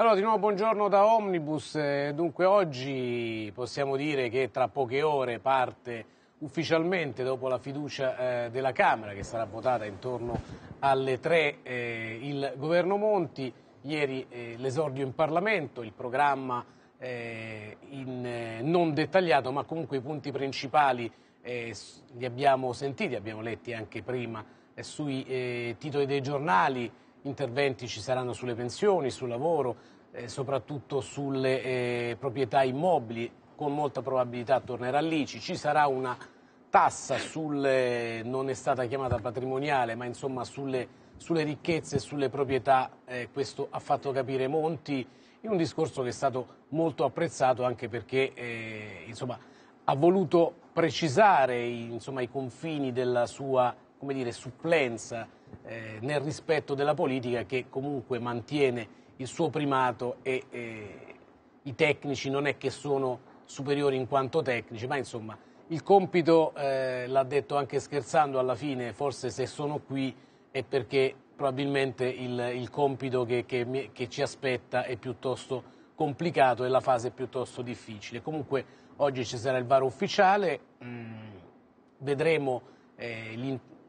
Allora, di nuovo buongiorno da Omnibus. Eh, dunque, oggi possiamo dire che tra poche ore parte ufficialmente dopo la fiducia eh, della Camera, che sarà votata intorno alle tre, eh, il governo Monti. Ieri eh, l'esordio in Parlamento, il programma eh, in, eh, non dettagliato, ma comunque i punti principali li abbiamo sentiti, abbiamo letti anche prima sui titoli dei giornali interventi ci saranno sulle pensioni, sul lavoro, eh, soprattutto sulle eh, proprietà immobili, con molta probabilità tornerà l'ICI, ci sarà una tassa sulle, eh, non è stata chiamata patrimoniale, ma insomma sulle, sulle ricchezze e sulle proprietà, eh, questo ha fatto capire Monti in un discorso che è stato molto apprezzato anche perché eh, insomma, ha voluto precisare insomma, i confini della sua dire, supplenza eh, nel rispetto della politica che comunque mantiene il suo primato e eh, i tecnici non è che sono superiori in quanto tecnici, ma insomma il compito, eh, l'ha detto anche scherzando, alla fine forse se sono qui è perché probabilmente il, il compito che, che, che ci aspetta è piuttosto complicato e la fase è piuttosto difficile. Comunque oggi ci sarà il VAR ufficiale, mh, mm, vedremo eh,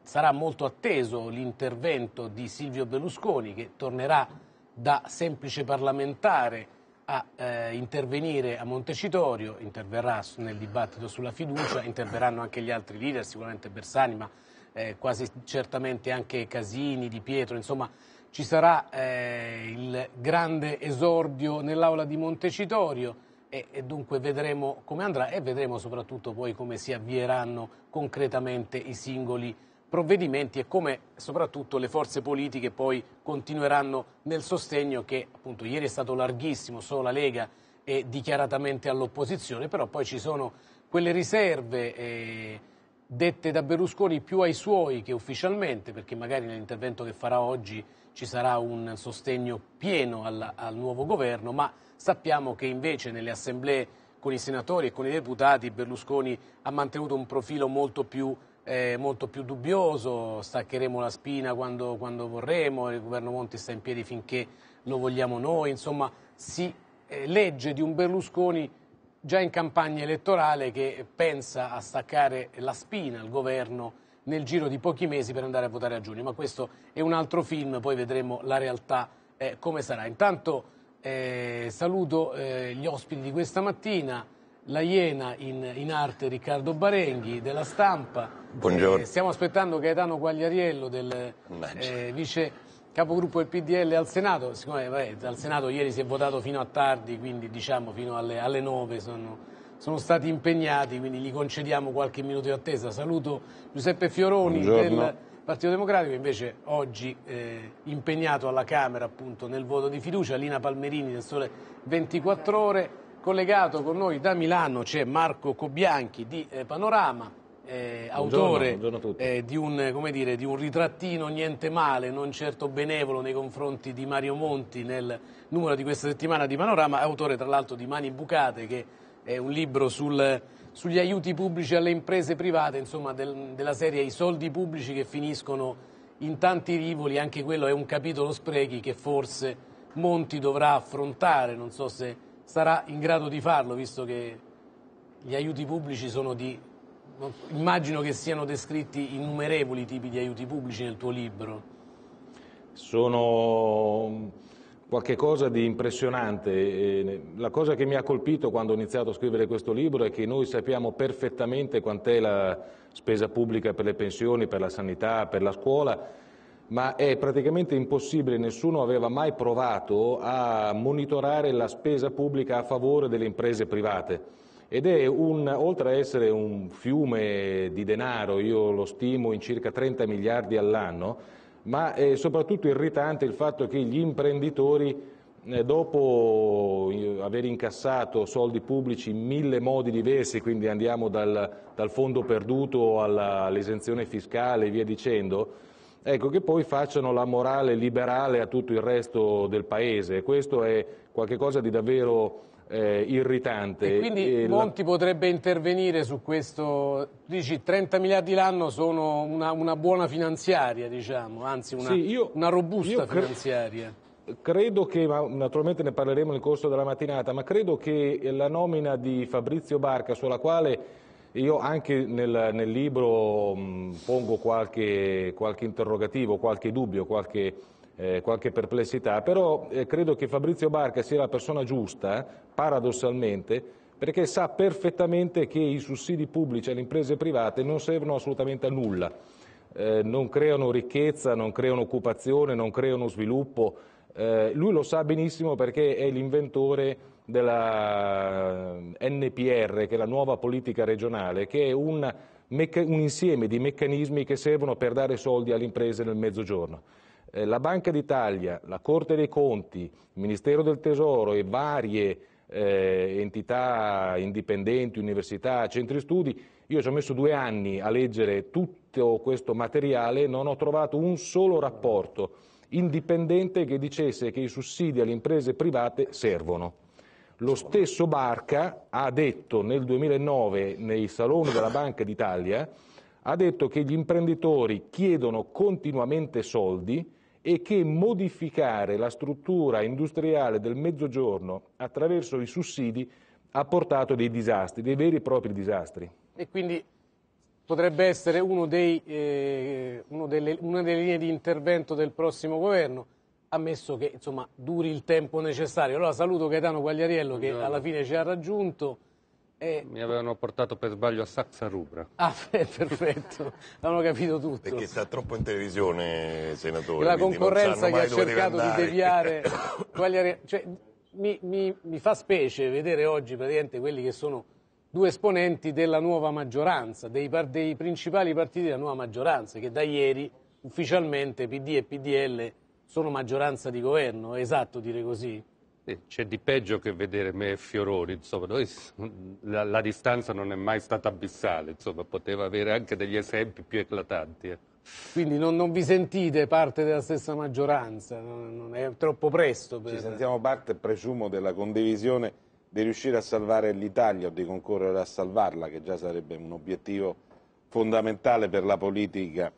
sarà molto atteso l'intervento di Silvio Berlusconi che tornerà da semplice parlamentare a eh, intervenire a Montecitorio, interverrà nel dibattito sulla fiducia, interverranno anche gli altri leader, sicuramente Bersani, ma eh, quasi certamente anche Casini, Di Pietro, insomma ci sarà eh, il grande esordio nell'aula di Montecitorio e, e, dunque vedremo come andrà e vedremo soprattutto poi come si avvieranno concretamente i singoli provvedimenti e come soprattutto le forze politiche poi continueranno nel sostegno che appunto ieri è stato larghissimo, solo la Lega è dichiaratamente all'opposizione, però poi ci sono quelle riserve eh, dette da Berlusconi più ai suoi che ufficialmente, perché magari nell'intervento che farà oggi ci sarà un sostegno pieno al, al nuovo governo, ma sappiamo che invece nelle assemblee con i senatori e con i deputati Berlusconi ha mantenuto un profilo molto più è molto più dubbioso, staccheremo la spina quando, quando vorremo, il governo Monti sta in piedi finché lo vogliamo noi, insomma si eh, legge di un Berlusconi già in campagna elettorale che pensa a staccare la spina al governo nel giro di pochi mesi per andare a votare a giugno, ma questo è un altro film, poi vedremo la realtà eh, come sarà. Intanto eh, saluto eh, gli ospiti di questa mattina, la Iena in, in arte Riccardo Barenghi della stampa, Buongiorno. Eh, stiamo aspettando Gaetano Quagliariello, del eh, vice capogruppo del PDL al Senato. Siccome vabbè, al Senato ieri si è votato fino a tardi, quindi diciamo fino alle, alle 9 sono, sono, stati impegnati, quindi gli concediamo qualche minuto di attesa. Saluto Giuseppe Fioroni Buongiorno. del Partito Democratico, invece oggi eh, impegnato alla Camera appunto nel voto di fiducia. Lina Palmerini del Sole 24 Ore. Collegato con noi da Milano c'è Marco Cobianchi di eh, Panorama eh, autore buongiorno, buongiorno eh, di, un, dire, di, un, ritrattino niente male, non certo benevolo nei confronti di Mario Monti nel numero di questa settimana di Panorama, autore tra l'altro di Mani Bucate che è un libro sul, sugli aiuti pubblici alle imprese private, insomma del, della serie I soldi pubblici che finiscono in tanti rivoli, anche quello è un capitolo sprechi che forse Monti dovrà affrontare, non so se sarà in grado di farlo visto che gli aiuti pubblici sono di immagino che siano descritti innumerevoli tipi di aiuti pubblici nel tuo libro. Sono qualche cosa di impressionante. La cosa che mi ha colpito quando ho iniziato a scrivere questo libro è che noi sappiamo perfettamente quant'è la spesa pubblica per le pensioni, per la sanità, per la scuola, ma è praticamente impossibile, nessuno aveva mai provato a monitorare la spesa pubblica a favore delle imprese private ed è un, oltre a essere un fiume di denaro, io lo stimo in circa 30 miliardi all'anno, ma è soprattutto irritante il fatto che gli imprenditori eh, dopo eh, aver incassato soldi pubblici in mille modi diversi, quindi andiamo dal, dal fondo perduto all'esenzione fiscale e via dicendo, ecco che poi facciano la morale liberale a tutto il resto del Paese. Questo è qualcosa di davvero eh, irritante. E quindi e Monti la... potrebbe intervenire su questo, dici 30 miliardi l'anno sono una, una buona finanziaria, diciamo, anzi una, sì, io, una robusta cre... finanziaria. Credo che, naturalmente ne parleremo nel corso della mattinata, ma credo che la nomina di Fabrizio Barca, sulla quale io anche nel, nel libro mh, pongo qualche, qualche interrogativo, qualche dubbio, qualche eh, qualche perplessità, però eh, credo che Fabrizio Barca sia la persona giusta, paradossalmente, perché sa perfettamente che i sussidi pubblici alle imprese private non servono assolutamente a nulla, eh, non creano ricchezza, non creano occupazione, non creano sviluppo. Eh, lui lo sa benissimo perché è l'inventore della eh, NPR, che è la nuova politica regionale, che è un, un insieme di meccanismi che servono per dare soldi alle imprese nel mezzogiorno eh, la Banca d'Italia, la Corte dei Conti, il Ministero del Tesoro e varie eh, entità indipendenti, università, centri studi, io ci ho messo due anni a leggere tutto questo materiale e non ho trovato un solo rapporto indipendente che dicesse che i sussidi alle imprese private servono. Lo stesso Barca ha detto nel 2009 nei saloni della Banca d'Italia ha detto che gli imprenditori chiedono continuamente soldi e che modificare la struttura industriale del Mezzogiorno attraverso i sussidi ha portato dei disastri, dei veri e propri disastri. E quindi potrebbe essere dei, eh, delle, una delle linee di intervento del prossimo governo, ammesso che insomma, duri il tempo necessario. Allora saluto Gaetano Quagliariello che alla fine ci ha raggiunto. E... Eh, mi avevano portato per sbaglio a Saxa Rubra. Ah, beh, perfetto, hanno capito tutto. Perché sta troppo in televisione, senatore. La concorrenza che ha cercato di deviare. cioè, mi, mi, mi, fa specie vedere oggi praticamente quelli che sono due esponenti della nuova maggioranza, dei, par, dei principali partiti della nuova maggioranza, che da ieri ufficialmente PD e PDL sono maggioranza di governo, è esatto dire così? C'è di peggio che vedere me e Fiorori, insomma, noi, la, la, distanza non è mai stata abissale, insomma, poteva avere anche degli esempi più eclatanti. Eh. Quindi non, non, vi sentite parte della stessa maggioranza, non, non è troppo presto. Per... Ci sentiamo parte, presumo, della condivisione di riuscire a salvare l'Italia o di concorrere a salvarla, che già sarebbe un obiettivo fondamentale per la politica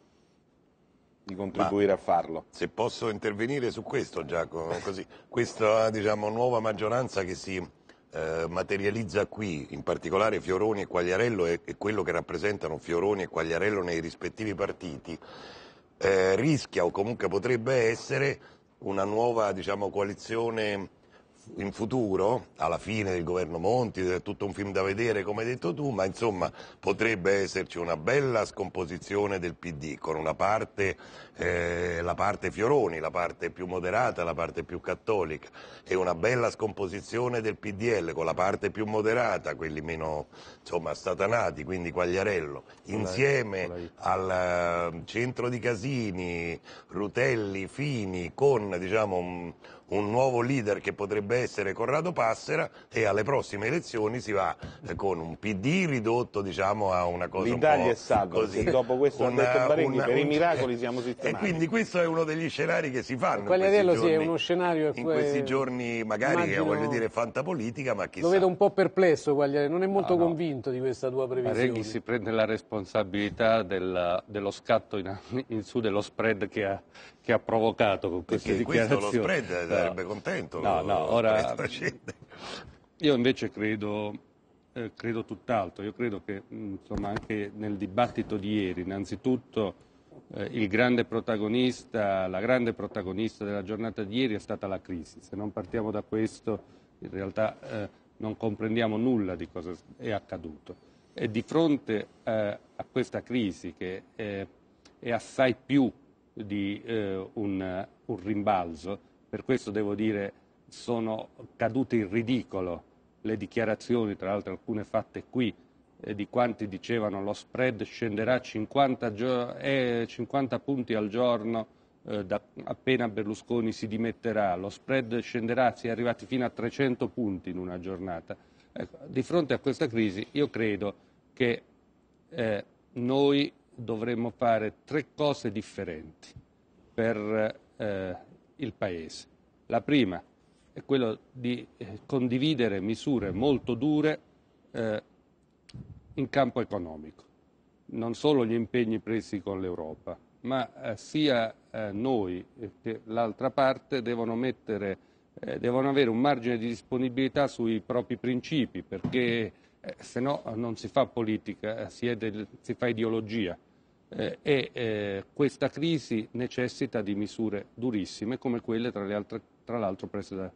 di contribuire Ma a farlo. Se posso intervenire su questo Giacomo, così, questa diciamo, nuova maggioranza che si eh, materializza qui, in particolare Fioroni e Quagliarello e, quello che rappresentano Fioroni e Quagliarello nei rispettivi partiti, eh, rischia o comunque potrebbe essere una nuova diciamo, coalizione in futuro, alla fine del governo Monti, è tutto un film da vedere come hai detto tu, ma insomma potrebbe esserci una bella scomposizione del PD con una parte, eh, la parte Fioroni, la parte più moderata, la parte più cattolica e una bella scomposizione del PDL con la parte più moderata, quelli meno insomma, statanati, quindi Quagliarello, insieme al ehm, centro di Casini, Rutelli, Fini, con diciamo, un, un nuovo leader che potrebbe essere Corrado Passera e alle prossime elezioni si va eh, con un PD ridotto diciamo, a una cosa L'Italia è salva, così. dopo questo una, detto Barini, una, per un... i miracoli eh, siamo sistemati. E quindi questo è uno degli scenari che si fanno Quali in questi, giorni, sì, è uno scenario in questi giorni magari eh, Immagino... voglio dire fantapolitica ma chissà. Lo vedo un po' perplesso Quagliarelli, non è molto no, no. convinto di questa tua previsione. Reghi si prende la responsabilità del, dello scatto in, in su dello spread che ha che ha provocato con queste Perché dichiarazioni. Questo lo spread eh, sarebbe no. contento. No, no, ora, io invece credo, eh, credo tutt'altro. Io credo che insomma, anche nel dibattito di ieri, innanzitutto, eh, grande la grande protagonista della giornata di ieri è stata la crisi. Se non partiamo da questo, in realtà eh, non comprendiamo nulla di cosa è accaduto. E di fronte eh, a questa crisi che è assai più di eh, un, un, rimbalzo. Per questo devo dire sono cadute in ridicolo le dichiarazioni, tra l'altro alcune fatte qui, eh, di quanti dicevano lo spread scenderà 50, gio- eh, 50 punti al giorno eh, da, appena Berlusconi si dimetterà, lo spread scenderà, si è arrivati fino a 300 punti in una giornata. Ecco, di fronte a questa crisi io credo che eh, noi dovremmo fare tre cose differenti per eh, il Paese. La prima è quella di eh, condividere misure molto dure eh, in campo economico, non solo gli impegni presi con l'Europa, ma eh, sia eh, noi che l'altra parte devono, mettere, eh, devono, avere un margine di disponibilità sui propri principi, perché eh, se no eh, non si fa politica, eh, si, del, si fa ideologia eh, e eh, questa crisi necessita di misure durissime come quelle tra, altre, tra l'altro prese da,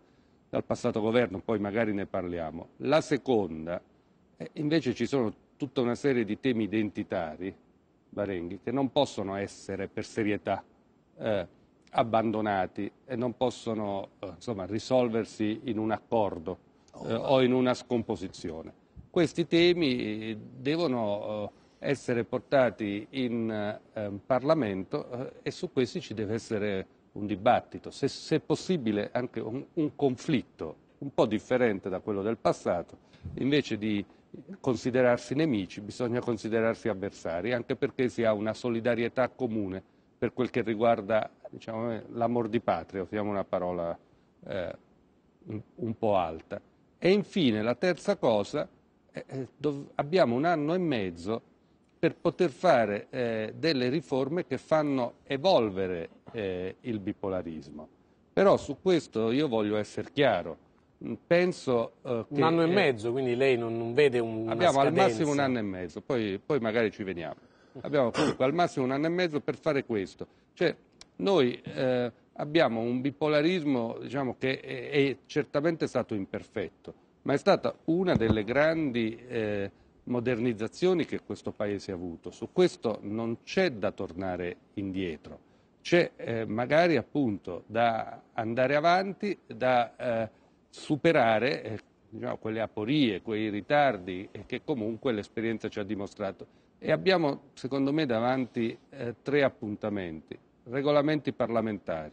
dal passato governo, poi magari ne parliamo. La seconda, invece ci sono tutta una serie di temi identitari, Barenghi, che non possono essere per serietà abbandonati e non possono insomma, risolversi in un accordo oh, eh, o in una scomposizione questi temi devono eh, essere portati in eh, Parlamento eh, e su questi ci deve essere un dibattito, se, se possibile anche un, un conflitto un po' differente da quello del passato, invece di considerarsi nemici bisogna considerarsi avversari, anche perché si ha una solidarietà comune per quel che riguarda diciamo, l'amor di patria, usiamo una parola eh, un po' alta. E infine la terza cosa eh, eh abbiamo un anno e mezzo per poter fare eh, delle riforme che fanno evolvere eh, il bipolarismo. Però su questo io voglio essere chiaro. Mm, penso, eh, che, un anno e mezzo, quindi lei non, non vede un Abbiamo scadenza. al massimo un anno e mezzo, poi, poi magari ci veniamo. Abbiamo comunque al massimo un anno e mezzo per fare questo. Cioè, noi eh, abbiamo un bipolarismo diciamo, che è, è certamente stato imperfetto ma è stata una delle grandi eh, modernizzazioni che questo Paese ha avuto. Su questo non c'è da tornare indietro, c'è eh, magari appunto da andare avanti, da eh, superare eh, diciamo, quelle aporie, quei ritardi che comunque l'esperienza ci ha dimostrato. E abbiamo, secondo me, davanti eh, tre appuntamenti. Regolamenti parlamentari,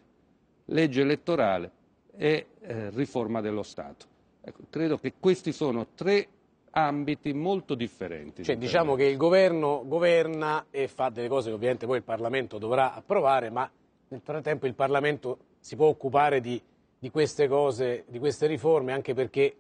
legge elettorale e eh, riforma dello Stato. Ecco, credo che questi sono tre ambiti molto differenti. Cioè, diciamo che il governo governa e fa delle cose che ovviamente poi il Parlamento dovrà approvare, ma nel frattempo il Parlamento si può occupare di, di queste cose, di queste riforme, anche perché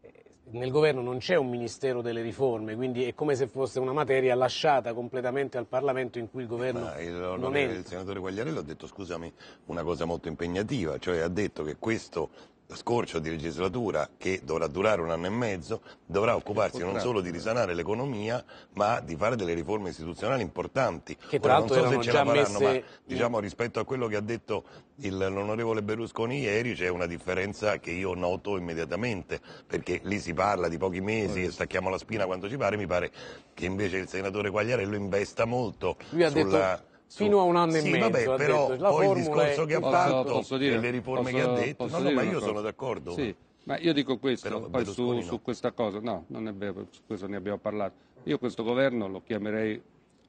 eh, nel governo non c'è un ministero delle riforme, quindi è come se fosse una materia lasciata completamente al Parlamento in cui il governo il, non entra. Il senatore Quagliarello ha detto, scusami, una cosa molto impegnativa, cioè ha detto che questo scorcio di legislatura che dovrà durare un anno e mezzo dovrà occuparsi non solo di risanare l'economia ma di fare delle riforme istituzionali importanti che tra l'altro so se ce la faranno messe... ma diciamo rispetto a quello che ha detto l'onorevole Berlusconi ieri c'è una differenza che io noto immediatamente perché lì si parla di pochi mesi e stacchiamo la spina quando ci pare mi pare che invece il senatore Quagliarello investa molto sulla... Detto fino a un anno sì, e mezzo. Vabbè, però detto, poi il discorso che ha fatto posso dire, le riforme posso, che ha detto, no, no, ma io cosa. sono d'accordo. Sì, ma io dico questo, però, poi su, no. su, questa cosa, no, non è vero, su questo ne abbiamo parlato. Io questo governo lo chiamerei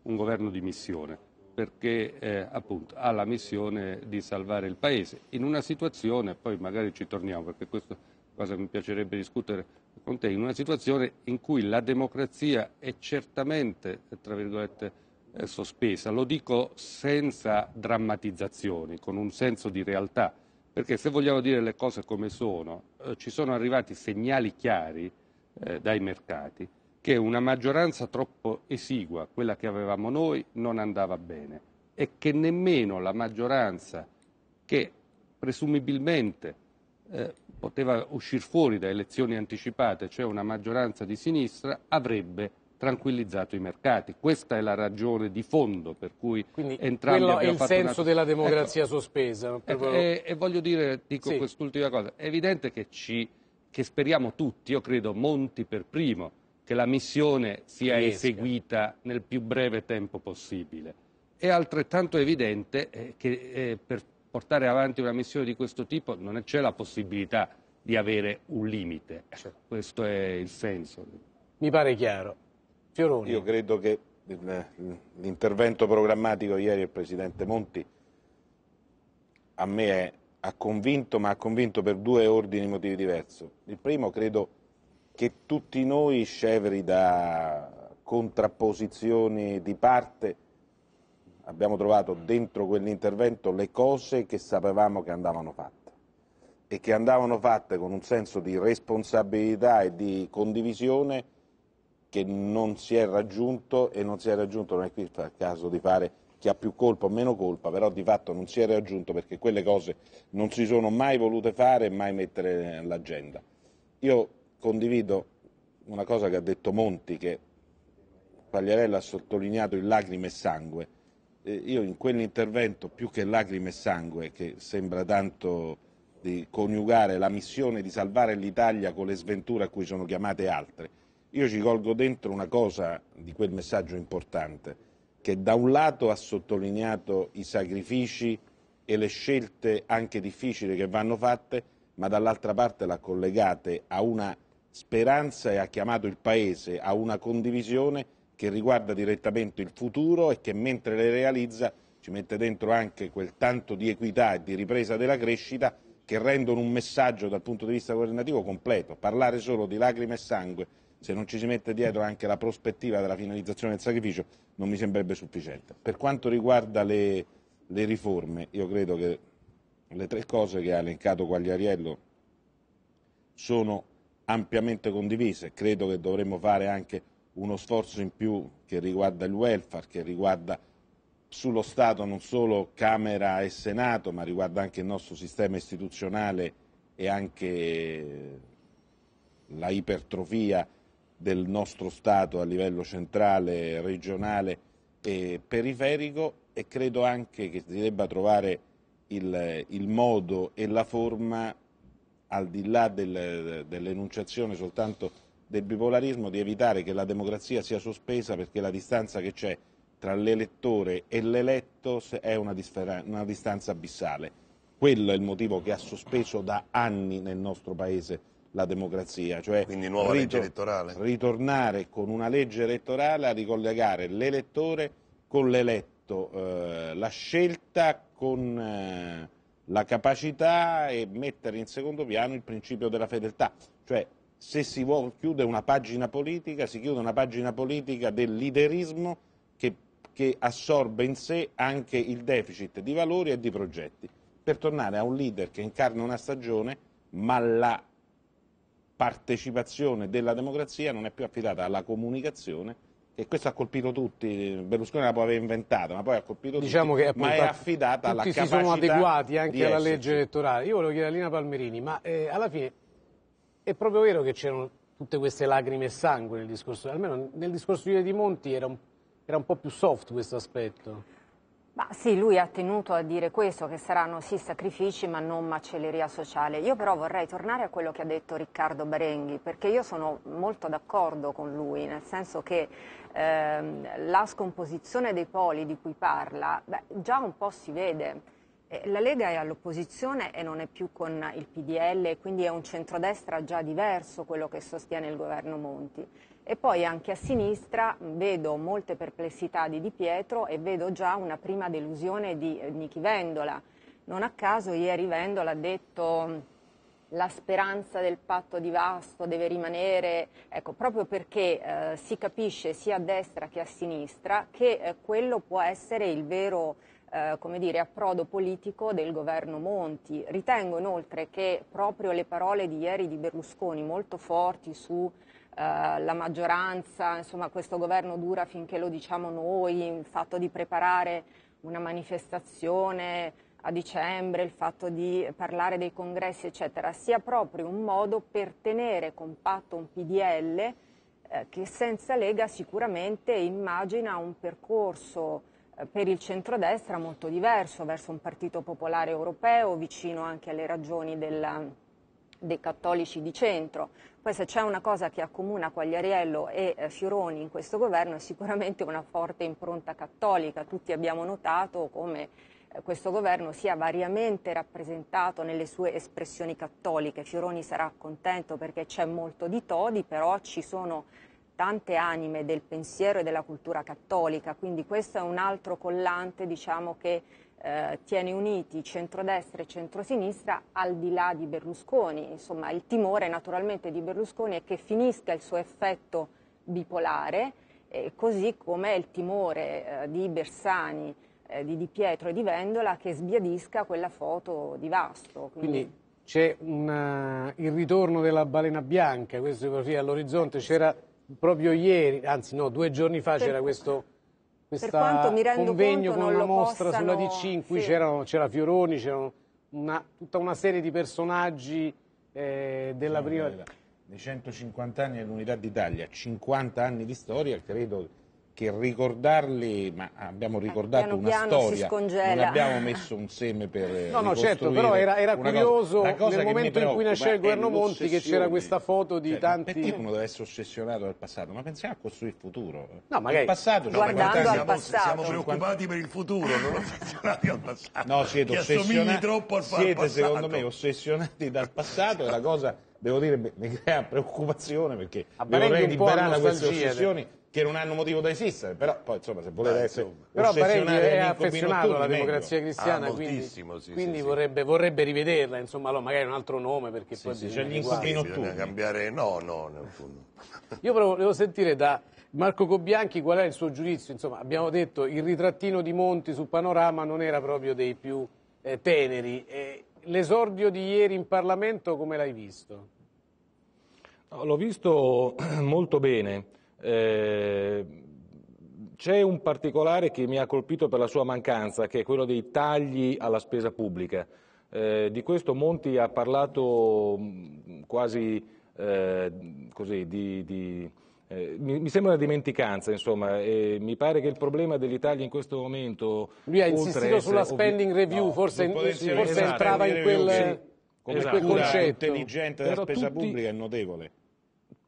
un governo di missione, perché eh, appunto ha la missione di salvare il Paese in una situazione, poi magari ci torniamo, perché questa cosa mi piacerebbe discutere con te, in una situazione in cui la democrazia è certamente, tra virgolette, sospesa. Lo dico senza drammatizzazioni, con un senso di realtà, perché se vogliamo dire le cose come sono, eh, ci sono arrivati segnali chiari eh, dai mercati che una maggioranza troppo esigua, quella che avevamo noi, non andava bene e che nemmeno la maggioranza che presumibilmente eh, poteva uscire fuori da elezioni anticipate, cioè una maggioranza di sinistra, avrebbe tranquillizzato i mercati. Questa è la ragione di fondo per cui Quindi entrambi quello è il senso una... della democrazia ecco, sospesa. E, eh, e, eh, e, voglio dire, dico sì. quest'ultima cosa, è evidente che, ci, che speriamo tutti, io credo Monti per primo, che la missione sia Riesca. eseguita nel più breve tempo possibile. È altrettanto evidente eh, che per portare avanti una missione di questo tipo non c'è la possibilità di avere un limite. Certo. Questo è il senso. Mi pare chiaro. Fioroni. Io credo che l'intervento programmatico ieri del Presidente Monti a me è, ha convinto, ma ha convinto per due ordini motivi diversi. Il primo credo che tutti noi, sceveri da contrapposizioni di parte, abbiamo trovato mm. dentro quell'intervento le cose che sapevamo che andavano fatte e che andavano fatte con un senso di responsabilità e di condivisione che non si è raggiunto e non si è raggiunto, non è qui il caso di fare chi ha più colpa o meno colpa, però di fatto non si è raggiunto perché quelle cose non si sono mai volute fare e mai mettere all'agenda. Io condivido una cosa che ha detto Monti, che Pagliarella ha sottolineato in lacrime e sangue. Io in quell'intervento, più che lacrime e sangue, che sembra tanto di coniugare la missione di salvare l'Italia con le sventure a cui sono chiamate altre, io ci colgo dentro una cosa di quel messaggio importante, che da un lato ha sottolineato i sacrifici e le scelte anche difficili che vanno fatte, ma dall'altra parte l'ha collegate a una speranza e ha chiamato il Paese a una condivisione che riguarda direttamente il futuro e che mentre le realizza ci mette dentro anche quel tanto di equità e di ripresa della crescita che rendono un messaggio dal punto di vista governativo completo. Parlare solo di lacrime e sangue se non ci si mette dietro anche la prospettiva della finalizzazione del sacrificio, non mi sembrerebbe sufficiente. Per quanto riguarda le, le riforme, io credo che le tre cose che ha elencato Quagliariello sono ampiamente condivise, credo che dovremmo fare anche uno sforzo in più che riguarda il welfare, che riguarda sullo Stato non solo Camera e Senato, ma riguarda anche il nostro sistema istituzionale e anche la ipertrofia del nostro Stato a livello centrale, regionale e periferico e credo anche che si debba trovare il, il modo e la forma, al di là del, dell'enunciazione soltanto del bipolarismo, di evitare che la democrazia sia sospesa perché la distanza che c'è tra l'elettore e l'eletto è una, una distanza abissale. Quello è il motivo che ha sospeso da anni nel nostro Paese la democrazia, cioè Quindi nuova ritor- legge elettorale. ritornare con una legge elettorale a ricollegare l'elettore con l'eletto, eh, la scelta con eh, la capacità e mettere in secondo piano il principio della fedeltà, cioè se si vuole, chiude una pagina politica, si chiude una pagina politica del liderismo che, che assorbe in sé anche il deficit di valori e di progetti, per tornare a un leader che incarna una stagione ma la partecipazione della democrazia non è più affidata alla comunicazione e questo ha colpito tutti, Berlusconi la può aver inventata, ma poi ha colpito diciamo tutti, che, appunto, ma è affidata alla capacità Tutti si sono adeguati anche alla legge elettorale. Io volevo chiedere a Lina Palmerini, ma eh, alla fine è proprio vero che c'erano tutte queste lacrime e sangue nel discorso, almeno nel discorso di Monti era un, era un po' più soft questo aspetto. Ma sì, lui ha tenuto a dire questo, che saranno sì sacrifici ma non macelleria sociale. Io però vorrei tornare a quello che ha detto Riccardo Barenghi, perché io sono molto d'accordo con lui, nel senso che ehm, la scomposizione dei poli di cui parla beh, già un po' si vede. Eh, la Lega è all'opposizione e non è più con il PDL, quindi è un centrodestra già diverso quello che sostiene il governo Monti. E poi anche a sinistra vedo molte perplessità di Di Pietro e vedo già una prima delusione di eh, Nichi Vendola. Non a caso ieri Vendola ha detto mm, la speranza del patto di Vasto deve rimanere, ecco, proprio perché eh, si capisce sia a destra che a sinistra che eh, quello può essere il vero eh, come dire, approdo politico del governo Monti. Ritengo inoltre che proprio le parole di ieri di Berlusconi molto forti su eh, la maggioranza, insomma questo governo dura finché lo diciamo noi, il fatto di preparare una manifestazione a dicembre, il fatto di parlare dei congressi, eccetera, sia proprio un modo per tenere compatto un PDL eh, che senza Lega sicuramente immagina un percorso eh, per il centrodestra molto diverso verso un partito popolare europeo vicino anche alle ragioni della, dei cattolici di centro. Poi se c'è una cosa che accomuna Quagliariello e eh, Fioroni in questo governo è sicuramente una forte impronta cattolica. Tutti abbiamo notato come eh, questo governo sia variamente rappresentato nelle sue espressioni cattoliche. Fioroni sarà contento perché c'è molto di Todi, però ci sono tante anime del pensiero e della cultura cattolica, quindi questo è un altro collante diciamo, che eh, tiene uniti centrodestra e centrosinistra al di là di Berlusconi. Insomma, il timore naturalmente di Berlusconi è che finisca il suo effetto bipolare, eh, così come è il timore eh, di Bersani, eh, di Di Pietro e di Vendola che sbiadisca quella foto di Vasto. Quindi... Quindi c'è una... Eh, il ritorno della balena bianca, questo è così all'orizzonte c'era proprio ieri, anzi no, due giorni fa c'era questo questo convegno con una mostra possano... sulla DC in cui sì. c'era Fioroni, c'erano tutta una serie di personaggi eh, della prima... nei 150 anni dell'Unità d'Italia, 50 anni di storia, credo che ricordarli, ma abbiamo eh, ricordato piano, una piano storia, non abbiamo messo un seme per eh, No, no, certo, però era, era curioso cosa. Cosa nel momento in cui nasceva il governo Monti che c'era questa foto di cioè, tanti... Perché uno deve essere ossessionato dal passato? Ma pensiamo a costruire il futuro. No, magari... Il passato, no, guardando guarda, al passato. Siamo preoccupati per il futuro, non ossessionati al passato. No, siete ossessionati... troppo al siete, passato. secondo me, ossessionati dal passato, è la cosa... Devo dire, mi crea preoccupazione perché Apparenti vorrei liberare queste ossessioni... Del eh che non hanno motivo da esistere, però poi insomma se volete essere però Parenti è affezionato alla democrazia cristiana, ah, quindi, sì, quindi sì, vorrebbe, sì. vorrebbe, rivederla, insomma, allora, magari un altro nome perché poi sì, c'è gli incontri notturni. cambiare no, no, Io però volevo sentire da Marco Cobbianchi qual è il suo giudizio, insomma, abbiamo detto il ritrattino di Monti su Panorama non era proprio dei più eh, teneri. Eh, l'esordio di ieri in Parlamento come l'hai visto? l'ho visto molto bene. Eh, c'è un particolare che mi ha colpito per la sua mancanza, che è quello dei tagli alla spesa pubblica. Eh, di questo Monti ha parlato mm, quasi eh, così, di, di, eh, mi, mi, sembra una dimenticanza, insomma, mi pare che il problema dell'Italia in questo momento... Lui ha insistito sulla spending ovvi... review, no, forse, forse esatto, entrava in quel, review, sì. esatto. quel concetto. intelligente della Però spesa tutti... pubblica è notevole.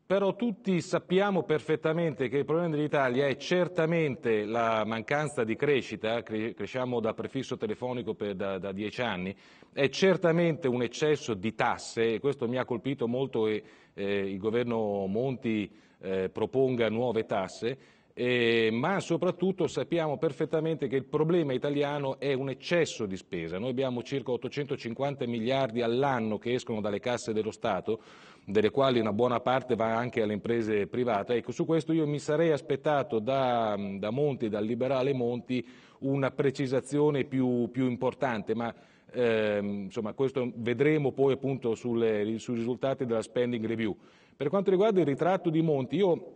Però tutti sappiamo perfettamente che il problema dell'Italia è certamente la mancanza di crescita, cre- cresciamo da prefisso telefonico per, da, da, dieci anni, è certamente un eccesso di tasse e questo mi ha colpito molto che eh, il governo Monti eh, proponga nuove tasse, eh, ma soprattutto sappiamo perfettamente che il problema italiano è un eccesso di spesa. Noi abbiamo circa 850 miliardi all'anno che escono dalle casse dello Stato, delle quali una buona parte va anche alle imprese private. Ecco, su questo io mi sarei aspettato da, da Monti, dal liberale Monti, una precisazione più, più importante, ma ehm, insomma, questo vedremo poi appunto sulle, sui risultati della spending review. Per quanto riguarda il ritratto di Monti, io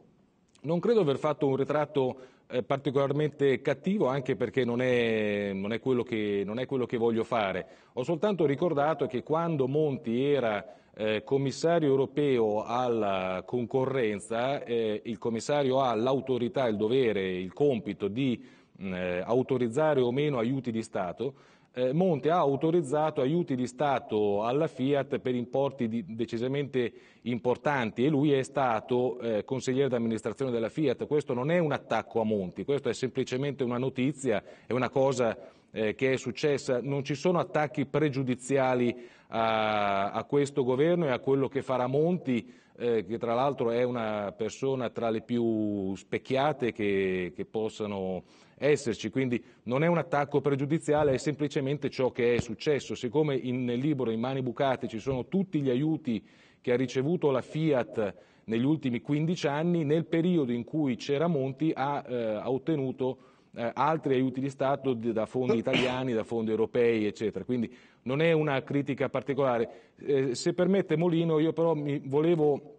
non credo aver fatto un ritratto eh, particolarmente cattivo anche perché non è, non, è che, non è quello che voglio fare. Ho soltanto ricordato che quando Monti era eh, commissario europeo alla concorrenza, eh, il commissario ha l'autorità, il dovere, il compito di mh, eh, autorizzare o meno aiuti di Stato. Eh, Monte ha autorizzato aiuti di Stato alla Fiat per importi di, decisamente importanti e lui è stato eh, consigliere d'amministrazione della Fiat. Questo non è un attacco a Monti, questo è semplicemente una notizia, è una cosa eh, che è successa. Non ci sono attacchi pregiudiziali a, a questo governo e a quello che farà Monti, eh, che tra l'altro è una persona tra le più specchiate che, che possano esserci. Quindi non è un attacco pregiudiziale, è semplicemente ciò che è successo. Siccome in, nel libro in mani bucate ci sono tutti gli aiuti che ha ricevuto la Fiat negli ultimi 15 anni, nel periodo in cui c'era Monti ha, eh, ha ottenuto eh, altri aiuti di Stato da fondi italiani, da fondi europei, eccetera. Quindi non è una critica particolare. Eh, se permette Molino, io però volevo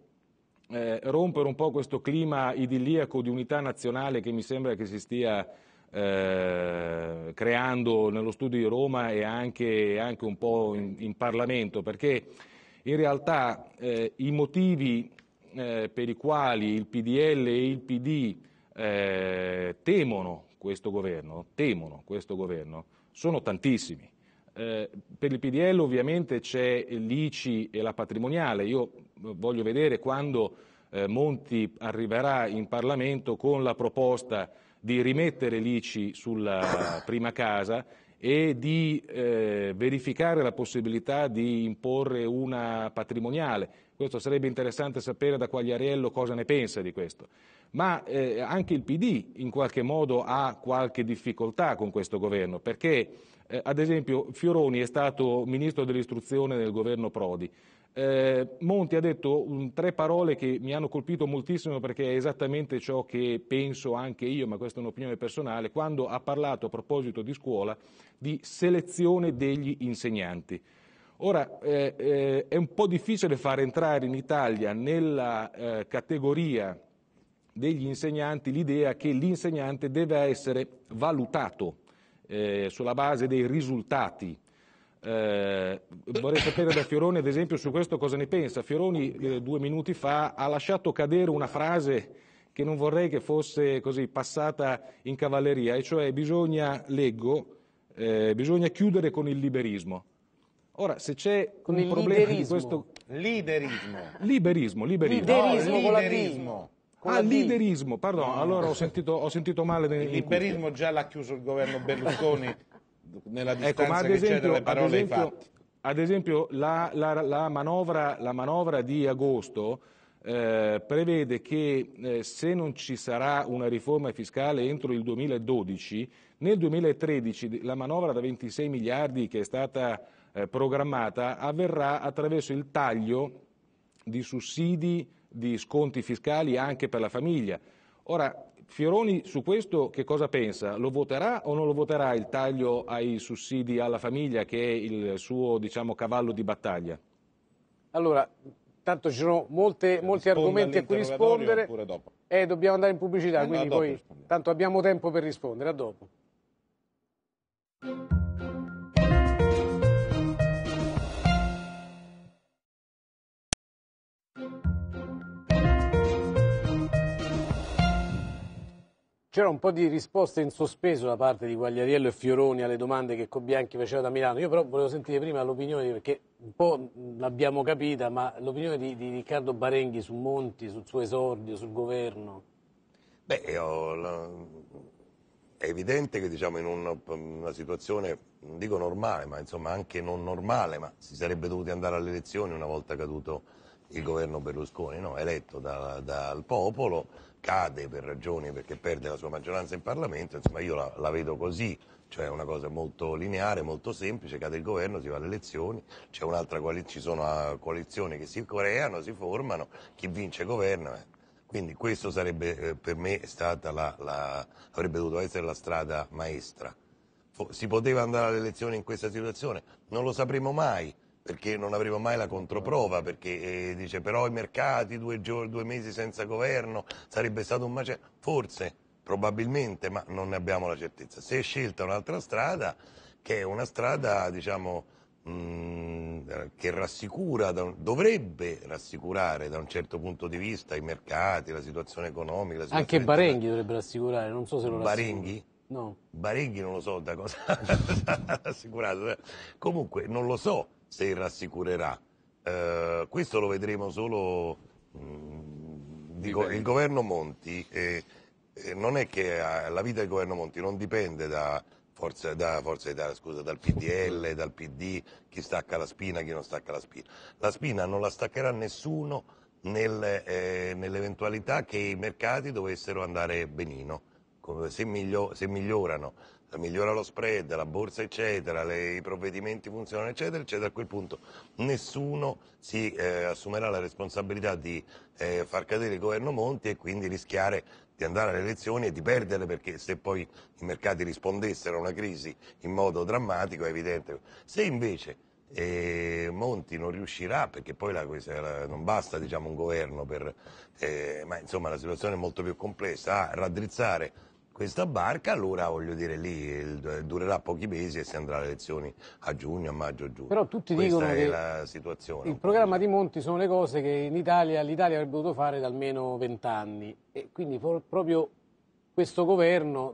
eh, rompere un po' questo clima idilliaco di unità nazionale che mi sembra che si stia eh, creando nello studio di Roma e anche, anche un po' in, in, Parlamento, perché in realtà eh, i motivi eh, per i quali il PDL e il PD eh, temono questo governo, temono questo governo sono tantissimi. Eh, per il PDL ovviamente c'è l'ICI e la patrimoniale. Io eh, voglio vedere quando eh, Monti arriverà in Parlamento con la proposta di rimettere l'ICI sulla prima casa e di eh, verificare la possibilità di imporre una patrimoniale. Questo sarebbe interessante sapere da Quagliariello cosa ne pensa di questo. Ma eh, anche il PD in qualche modo ha qualche difficoltà con questo governo perché eh, ad esempio Fioroni è stato ministro dell'istruzione nel governo Prodi. Eh, Monti ha detto um, tre parole che mi hanno colpito moltissimo perché è esattamente ciò che penso anche io, ma questa è un'opinione personale, quando ha parlato a proposito di scuola di selezione degli insegnanti. Ora eh, eh, è un po' difficile far entrare in Italia nella eh, categoria degli insegnanti l'idea che l'insegnante deve essere valutato eh, sulla base dei risultati. Eh, vorrei sapere da Fioroni, ad esempio, su questo cosa ne pensa. Fioroni eh, due minuti fa ha lasciato cadere una frase che non vorrei che fosse così passata in cavalleria, e cioè bisogna, leggo, eh, bisogna chiudere con il liberismo. Ora, se c'è con un problema liberismo. di questo... Liberismo. Liberismo, liberismo. liberismo, no, liberismo ah, liberismo, pardon, no, allora no. Ho, sentito, ho sentito, male. il liberismo già l'ha chiuso il governo Berlusconi nella distanza ecco, ma ad esempio, che c'è parole ad esempio, ad esempio la, la, la, manovra, la, manovra, di agosto eh, prevede che eh, se non ci sarà una riforma fiscale entro il 2012, nel 2013 la manovra da 26 miliardi che è stata eh, programmata avverrà attraverso il taglio di sussidi di sconti fiscali anche per la famiglia. Ora, Fioroni su questo che cosa pensa? Lo voterà o non lo voterà il taglio ai sussidi alla famiglia che è il suo diciamo, cavallo di battaglia? Allora, tanto ci sono molte, eh, molti argomenti a cui rispondere e eh, dobbiamo andare in pubblicità, eh, no, quindi poi tanto abbiamo tempo per rispondere. A dopo. thank you C'era un po' di risposte in sospeso da parte di Guagliariello e Fioroni alle domande che Cobianchi faceva da Milano. Io però volevo sentire prima l'opinione, perché un po' l'abbiamo capita, ma l'opinione di, di, Riccardo Barenghi su Monti, sul suo esordio, sul governo. Beh, io, la... è evidente che diciamo, in una, una, situazione, non dico normale, ma insomma anche non normale, ma si sarebbe dovuti andare alle elezioni una volta caduto il governo Berlusconi, no, eletto da, dal popolo, cade per ragioni perché perde la sua maggioranza in Parlamento, insomma io la, la vedo così, cioè una cosa molto lineare, molto semplice, cade il governo, si va alle elezioni, coaliz- ci sono ah, coalizioni che si creano, si formano, chi vince governa. Eh. Quindi questo sarebbe eh, per me stata la, la, avrebbe dovuto essere la strada maestra. Fo- si poteva andare alle elezioni in questa situazione? Non lo sapremo mai perché non avremo mai la controprova, perché eh, dice però i mercati, due, due mesi senza governo, sarebbe stato un macello, forse, probabilmente, ma non ne abbiamo la certezza. Si è scelta un'altra strada, che è una strada, diciamo, mh, che rassicura, un, dovrebbe rassicurare da un certo punto di vista i mercati, la situazione economica. La situazione Anche Barenghi dovrebbe rassicurare, non so se lo Barenghi? No. Barenghi non lo so da cosa ha rassicurato. Comunque non lo so, se rassicurerà. Eh, questo lo vedremo solo, mh, mm, dico, il governo Monti, eh, eh, non è che eh, la vita del governo Monti non dipende da Forza, da, Forza Italia, scusa, dal PDL, dal PD, chi stacca la spina, chi non stacca la spina. La spina non la staccherà nessuno nel, eh, nell'eventualità che i mercati dovessero andare benino, se, miglio, se migliorano migliora lo spread, la borsa eccetera, le, i provvedimenti funzionano eccetera eccetera, a quel punto nessuno si eh, assumerà la responsabilità di eh, far cadere il governo Monti e quindi rischiare di andare alle elezioni e di perdere perché se poi i mercati rispondessero a una crisi in modo drammatico è evidente. Se invece eh, Monti non riuscirà perché poi la, la, non basta diciamo, un governo per, eh, ma insomma la situazione è molto più complessa, a raddrizzare questa barca, allora voglio dire lì durerà pochi mesi e si andrà alle elezioni a giugno, a maggio, a giugno. Però tutti questa dicono che la situazione. Il programma di Monti sono le cose che in Italia l'Italia avrebbe dovuto fare da almeno vent'anni e quindi proprio questo governo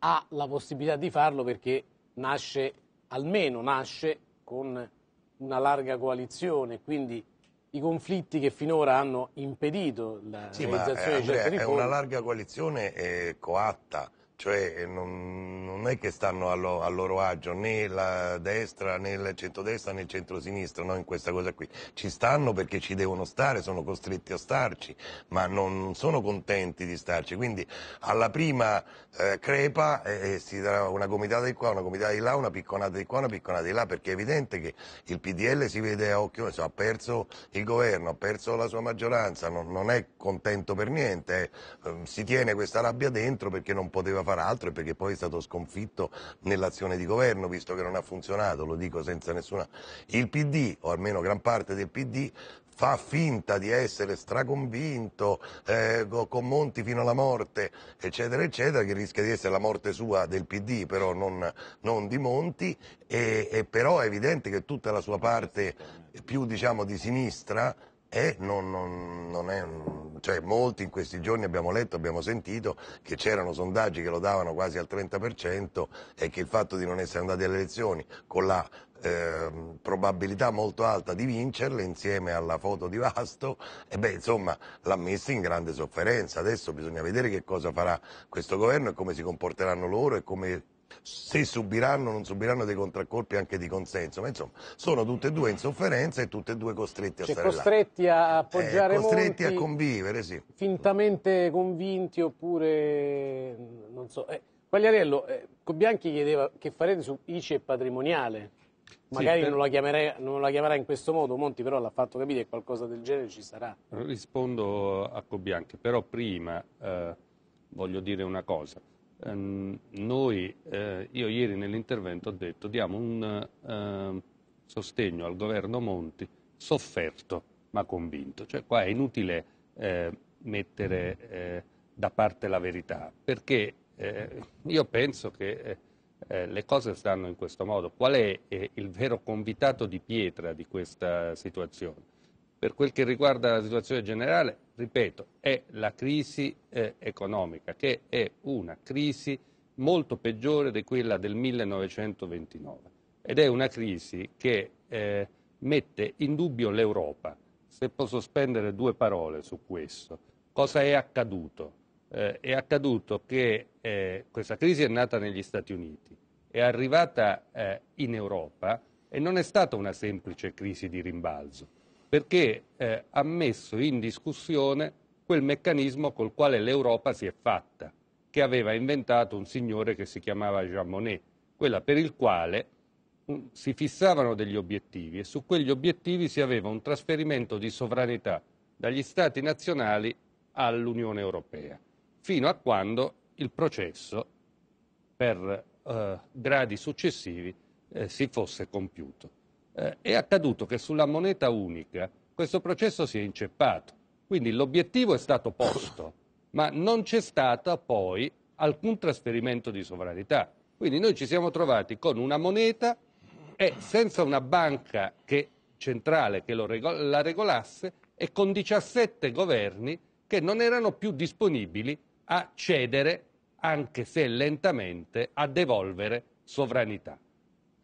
ha la possibilità di farlo perché nasce, almeno nasce con una larga coalizione, quindi i conflitti che finora hanno impedito la sì, realizzazione ma, eh, Andrea, di certi È una larga coalizione eh, coatta cioè non, non, è che stanno allo, a loro agio né la destra né il centrodestra né il centrosinistra no, in questa cosa qui. Ci stanno perché ci devono stare, sono costretti a starci, ma non sono contenti di starci. Quindi alla prima eh, crepa eh, si darà una comitata di qua, una comitata di là, una picconata di qua, una picconata di là, perché è evidente che il PDL si vede a occhio, insomma, ha perso il governo, ha perso la sua maggioranza, non, non è contento per niente, eh, si tiene questa rabbia dentro perché non poteva far altro e perché poi è stato sconfitto nell'azione di governo, visto che non ha funzionato, lo dico senza nessuna... Il PD, o almeno gran parte del PD, fa finta di essere straconvinto, eh, con Monti fino alla morte, eccetera, eccetera, che rischia di essere la morte sua del PD, però non, non di Monti, e, e però è evidente che tutta la sua parte più diciamo, di sinistra eh, non, non, non è, cioè, molti in questi giorni abbiamo letto, abbiamo sentito che c'erano sondaggi che lo davano quasi al 30% e che il fatto di non essere andati alle elezioni con la eh, probabilità molto alta di vincerle insieme alla foto di Vasto e beh insomma l'ha messa in grande sofferenza. Adesso bisogna vedere che cosa farà questo governo e come si comporteranno loro e come se subiranno o non subiranno dei contraccolpi anche di consenso, ma insomma sono tutte e due in sofferenza e tutte e due costretti a cioè, stare costretti là. a eh, appoggiare eh, costretti Monti, a convivere, sì. Fintamente convinti oppure non so. Eh, Pagliariello, eh, Bianchi chiedeva che farete su ICE patrimoniale. Magari sì, per... non, la chiamerei, non, la chiamerà in questo modo, Monti però l'ha fatto capire che qualcosa del genere ci sarà. Rispondo a Cobianchi, però prima eh, voglio dire una cosa. Ehm, noi, eh, io ieri nell'intervento ho detto diamo un eh, sostegno al governo Monti sofferto ma convinto. Cioè qua è inutile eh, mettere eh, da parte la verità perché eh, io penso che eh, le cose stanno in questo modo. Qual è il vero convitato di pietra di questa situazione? Per quel che riguarda la situazione generale, ripeto, è la crisi eh, economica, che è una crisi molto peggiore di quella del 1929 ed è una crisi che eh, mette in dubbio l'Europa. Se posso spendere due parole su questo, cosa è accaduto? Eh, è accaduto che eh, questa crisi è nata negli Stati Uniti, è arrivata eh, in Europa e non è stata una semplice crisi di rimbalzo, perché eh, ha messo in discussione quel meccanismo col quale l'Europa si è fatta, che aveva inventato un signore che si chiamava Jean Monnet, quella per il quale um, si fissavano degli obiettivi e su quegli obiettivi si aveva un trasferimento di sovranità dagli Stati nazionali all'Unione Europea, fino a quando il processo per eh, gradi successivi eh, si fosse compiuto eh, è accaduto che sulla moneta unica questo processo si è inceppato. Quindi l'obiettivo è stato posto, ma non c'è stato poi alcun trasferimento di sovranità. Quindi noi ci siamo trovati con una moneta e senza una banca che, centrale che regol la regolasse e con 17 governi che non erano più disponibili a cedere, anche se lentamente, a devolvere sovranità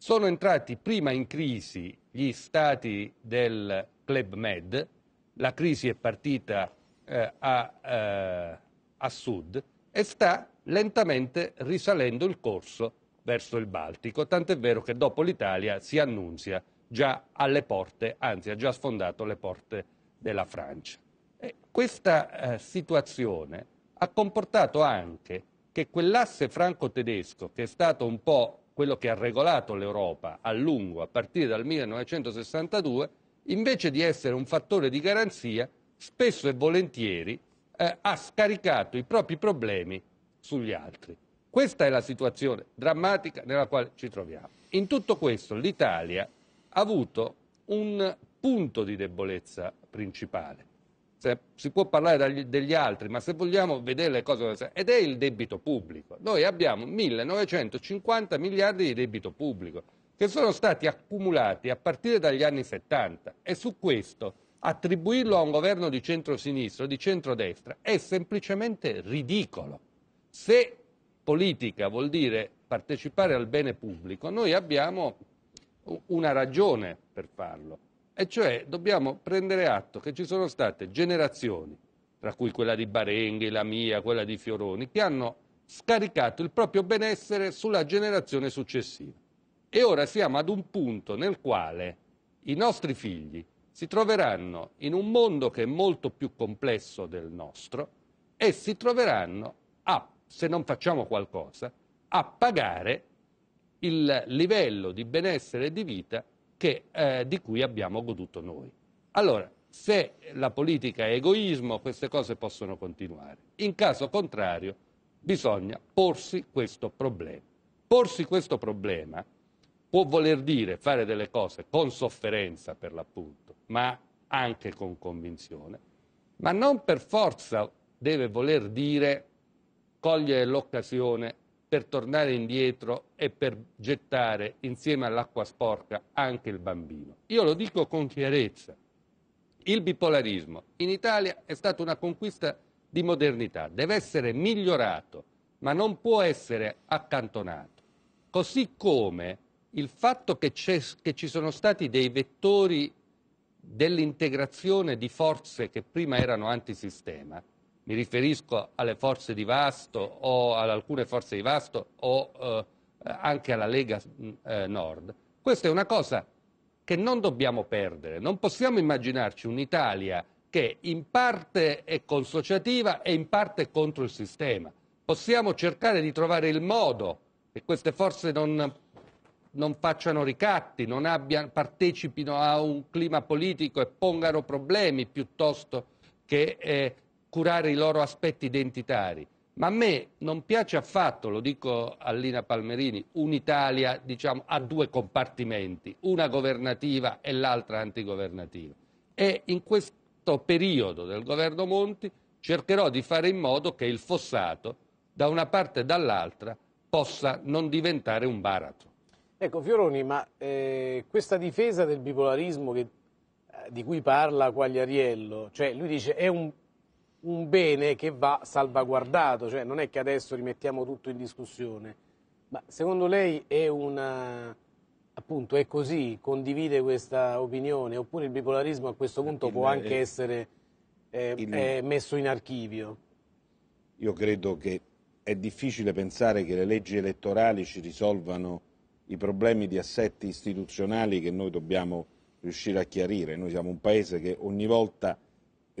sono entrati prima in crisi gli stati del Club Med, la crisi è partita eh, a, eh, a sud e sta lentamente risalendo il corso verso il Baltico, tant'è vero che dopo l'Italia si annunzia già alle porte, anzi ha già sfondato le porte della Francia. E questa eh, situazione ha comportato anche che quell'asse franco-tedesco, che è stato un po' quello che ha regolato l'Europa a lungo, a partire dal 1962, invece di essere un fattore di garanzia, spesso e volentieri eh, ha scaricato i propri problemi sugli altri. Questa è la situazione drammatica nella quale ci troviamo. In tutto questo l'Italia ha avuto un punto di debolezza principale, cioè, si può parlare dagli, degli altri, ma se vogliamo vedere le cose, ed è il debito pubblico. Noi abbiamo 1950 miliardi di debito pubblico che sono stati accumulati a partire dagli anni 70 e su questo attribuirlo a un governo di centrosinistra o di centrodestra è semplicemente ridicolo. Se politica vuol dire partecipare al bene pubblico, noi abbiamo una ragione per farlo. E cioè dobbiamo prendere atto che ci sono state generazioni, tra cui quella di Barenghi, la mia, quella di Fioroni, che hanno scaricato il proprio benessere sulla generazione successiva. E ora siamo ad un punto nel quale i nostri figli si troveranno in un mondo che è molto più complesso del nostro e si troveranno a, se non facciamo qualcosa, a pagare il livello di benessere e di vita che, eh, di cui abbiamo goduto noi. Allora, se la politica è egoismo, queste cose possono continuare. In caso contrario, bisogna porsi questo problema. Porsi questo problema può voler dire fare delle cose con sofferenza, per l'appunto, ma anche con convinzione, ma non per forza deve voler dire cogliere l'occasione per tornare indietro e per gettare insieme all'acqua sporca anche il bambino. Io lo dico con chiarezza. Il bipolarismo in Italia è stata una conquista di modernità, deve essere migliorato, ma non può essere accantonato. Così come il fatto che, che ci sono stati dei vettori dell'integrazione di forze che prima erano antisistema mi riferisco alle forze di Vasto o ad alcune forze di Vasto o eh, anche alla Lega mm, eh, Nord. Questa è una cosa che non dobbiamo perdere, non possiamo immaginarci un'Italia che in parte è consociativa e in parte è contro il sistema. Possiamo cercare di trovare il modo che queste forze non, non facciano ricatti, non abbiano, partecipino a un clima politico e pongano problemi piuttosto che eh, curare i loro aspetti identitari. Ma a me non piace affatto, lo dico a Lina Palmerini, un'Italia diciamo, a due compartimenti, una governativa e l'altra antigovernativa. E in questo periodo del governo Monti cercherò di fare in modo che il fossato, da una parte e dall'altra, possa non diventare un baratro. Ecco Fioroni, ma eh, questa difesa del bipolarismo che, eh, di cui parla Quagliariello, cioè lui dice è un un bene che va salvaguardato, cioè non è che adesso rimettiamo tutto in discussione, ma secondo lei è una eh, appunto è così, condivide questa opinione, oppure il bipolarismo a questo punto il, può anche eh, essere eh, il, eh, messo in archivio? Io credo che è difficile pensare che le leggi elettorali ci risolvano i problemi di assetti istituzionali che noi dobbiamo riuscire a chiarire. Noi siamo un paese che ogni volta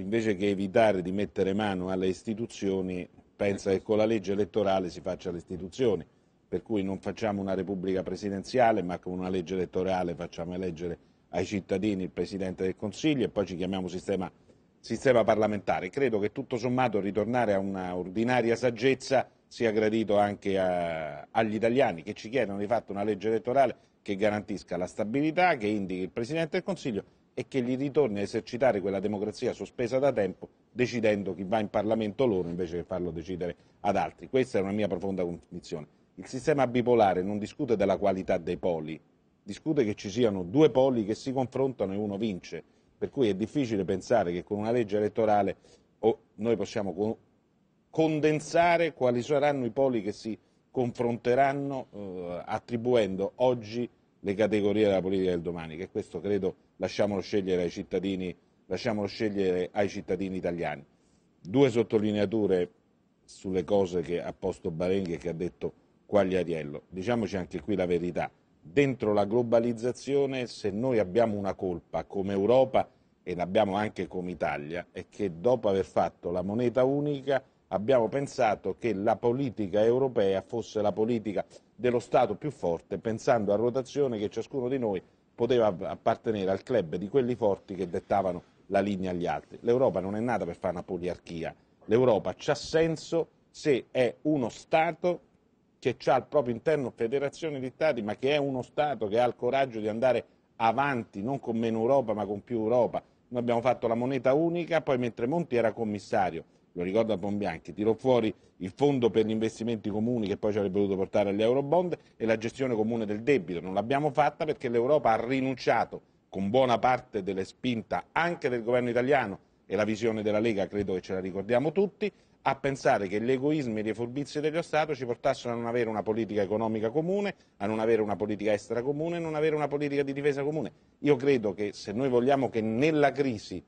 invece che evitare di mettere mano alle istituzioni, pensa che con la legge elettorale si faccia le istituzioni, per cui non facciamo una repubblica presidenziale, ma con una legge elettorale facciamo eleggere ai cittadini il Presidente del Consiglio e poi ci chiamiamo sistema, sistema parlamentare. Credo che tutto sommato ritornare a una ordinaria saggezza sia gradito anche a, agli italiani che ci chiedono di fatto una legge elettorale che garantisca la stabilità, che indichi il Presidente del Consiglio e che gli ritorni a esercitare quella democrazia sospesa da tempo decidendo chi va in Parlamento loro invece che farlo decidere ad altri. Questa è una mia profonda convinzione. Il sistema bipolare non discute della qualità dei poli, discute che ci siano due poli che si confrontano e uno vince, per cui è difficile pensare che con una legge elettorale noi possiamo condensare quali saranno i poli che si confronteranno eh, attribuendo oggi le categorie della politica del domani, che questo credo lasciamolo scegliere ai cittadini, lasciamolo scegliere ai cittadini italiani. Due sottolineature sulle cose che ha posto Barenghi e che ha detto Quagliariello. Diciamoci anche qui la verità. Dentro la globalizzazione, se noi abbiamo una colpa come Europa e l'abbiamo anche come Italia, è che dopo aver fatto la moneta unica abbiamo pensato che la politica europea fosse la politica dello Stato più forte, pensando a rotazione che ciascuno di noi poteva appartenere al club di quelli forti che dettavano la linea agli altri. L'Europa non è nata per fare una poliarchia, l'Europa ha senso se è uno Stato che ha al proprio interno federazioni di Stati, ma che è uno Stato che ha il coraggio di andare avanti, non con meno Europa ma con più Europa. Noi abbiamo fatto la moneta unica, poi mentre Monti era commissario lo ricorda Bombianchi, tirò fuori il fondo per gli investimenti comuni che poi ci avrebbe dovuto portare agli eurobond e la gestione comune del debito. Non l'abbiamo fatta perché l'Europa ha rinunciato con buona parte delle spinta anche del governo italiano e la visione della Lega credo che ce la ricordiamo tutti, a pensare che gli egoismi e le furbizie dello Stato ci portassero a non avere una politica economica comune, a non avere una politica estera comune, a non avere una politica di difesa comune. Io credo che se noi vogliamo che nella crisi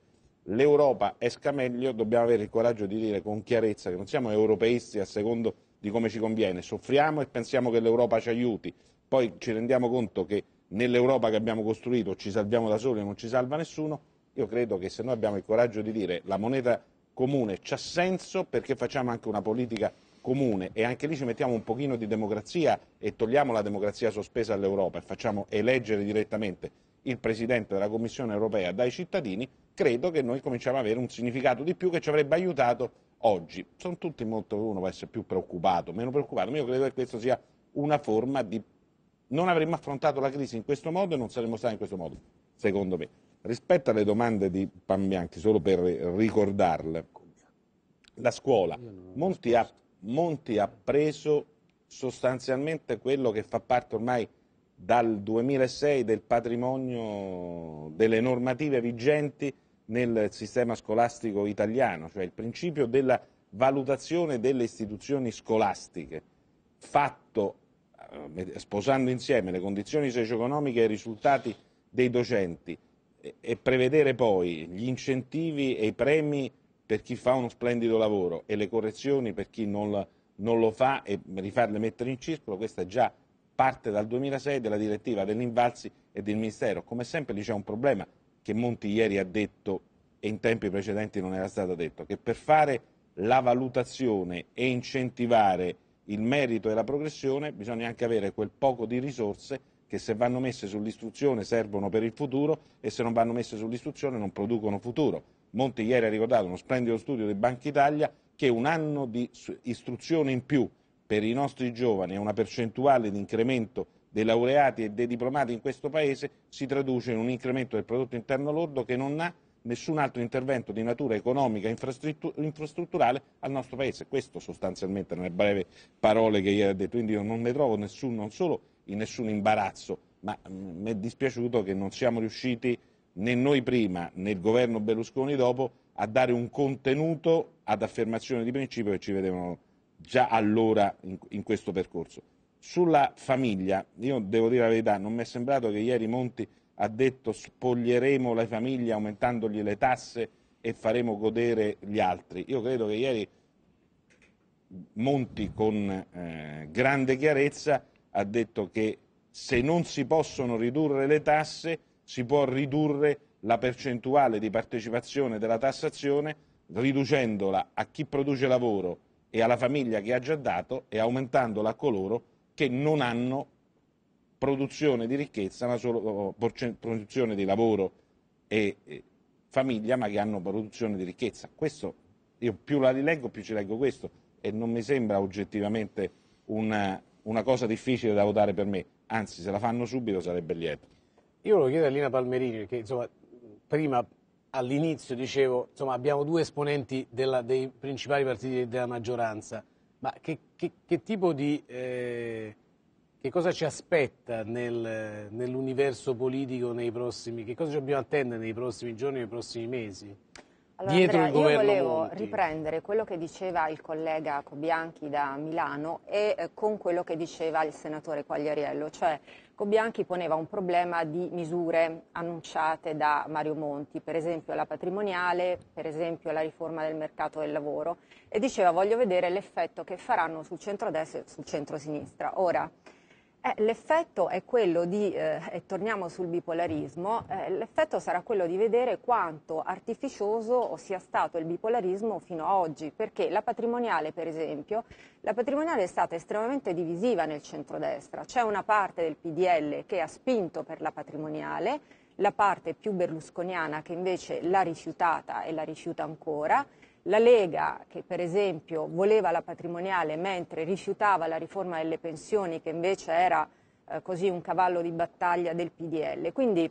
l'Europa esca meglio, dobbiamo avere il coraggio di dire con chiarezza che non siamo europeisti a secondo di come ci conviene, soffriamo e pensiamo che l'Europa ci aiuti, poi ci rendiamo conto che nell'Europa che abbiamo costruito ci salviamo da soli e non ci salva nessuno, io credo che se noi abbiamo il coraggio di dire la moneta comune ha senso perché facciamo anche una politica comune e anche lì ci mettiamo un pochino di democrazia e togliamo la democrazia sospesa all'Europa e facciamo eleggere direttamente il Presidente della Commissione europea dai cittadini, credo che noi cominciamo ad avere un significato di più che ci avrebbe aiutato oggi. Sono tutti molto, uno può essere più preoccupato, meno preoccupato, ma io credo che questa sia una forma di... Non avremmo affrontato la crisi in questo modo e non saremmo stati in questo modo, secondo me. Rispetto alle domande di Pambianchi, solo per ricordarle, la scuola, Monti ha, Monti ha preso sostanzialmente quello che fa parte ormai dal 2006 del patrimonio delle normative vigenti nel sistema scolastico italiano, cioè il principio della valutazione delle istituzioni scolastiche, fatto eh, sposando insieme le condizioni socio-economiche e i risultati dei docenti e prevedere poi gli incentivi e i premi per chi fa uno splendido lavoro e le correzioni per chi non, lo fa e rifarle mettere in circolo, questa è già parte dal 2006 della direttiva dell'Invalsi e del Ministero. Come sempre lì c'è un problema che Monti ieri ha detto e in tempi precedenti non era stato detto, che per fare la valutazione e incentivare il merito e la progressione bisogna anche avere quel poco di risorse che se vanno messe sull'istruzione servono per il futuro e se non vanno messe sull'istruzione non producono futuro. Monti ieri ha ricordato uno splendido studio di Banca Italia che un anno di istruzione in più per i nostri giovani e una percentuale di incremento dei laureati e dei diplomati in questo Paese si traduce in un incremento del prodotto interno lordo che non ha nessun altro intervento di natura economica e infrastrutturale al nostro Paese. Questo sostanzialmente nelle breve parole che ieri ha detto. Quindi io non ne trovo nessun, non solo in nessun imbarazzo, ma mm, mi è dispiaciuto che non siamo riusciti né noi prima né il governo Berlusconi dopo a dare un contenuto ad affermazioni di principio che ci vedevano già allora in, in questo percorso. Sulla famiglia, io devo dire la verità, non mi è sembrato che ieri Monti ha detto spoglieremo le famiglie aumentandogli le tasse e faremo godere gli altri. Io credo che ieri Monti con eh, grande chiarezza ha detto che se non si possono ridurre le tasse si può ridurre la percentuale di partecipazione della tassazione riducendola a chi produce lavoro e alla famiglia che ha già dato e aumentandola a coloro che non hanno produzione di ricchezza, ma solo produzione di lavoro e, famiglia, ma che hanno produzione di ricchezza. Questo, io più la rileggo, più ci leggo questo e non mi sembra oggettivamente una, una cosa difficile da votare per me, anzi se la fanno subito sarebbe lieto. Io lo chiedo a Lina Palmerini, perché insomma, prima all'inizio dicevo, insomma, abbiamo due esponenti della, dei principali partiti della maggioranza, ma che, che, che tipo di... Eh, che cosa ci aspetta nel, nell'universo politico nei prossimi... che cosa ci dobbiamo attendere nei prossimi giorni, nei prossimi mesi? Allora, Dietro Andrea, io volevo Monti. riprendere quello che diceva il collega Cobianchi da Milano e eh, con quello che diceva il senatore Quagliariello, cioè Cobianchi poneva un problema di misure annunciate da Mario Monti, per esempio la patrimoniale, per esempio la riforma del mercato del lavoro e diceva voglio vedere l'effetto che faranno sul centro-destra e sul centrosinistra. Ora, eh, l'effetto è quello di, eh, e torniamo sul bipolarismo, eh, l'effetto sarà quello di vedere quanto artificioso sia stato il bipolarismo fino ad oggi, perché la patrimoniale, per esempio, la patrimoniale è stata estremamente divisiva nel centrodestra. C'è una parte del PDL che ha spinto per la patrimoniale, la parte più berlusconiana che invece l'ha rifiutata e la rifiuta ancora la Lega, che per esempio voleva la patrimoniale mentre rifiutava la riforma delle pensioni, che invece era eh, così un cavallo di battaglia del PDL. Quindi,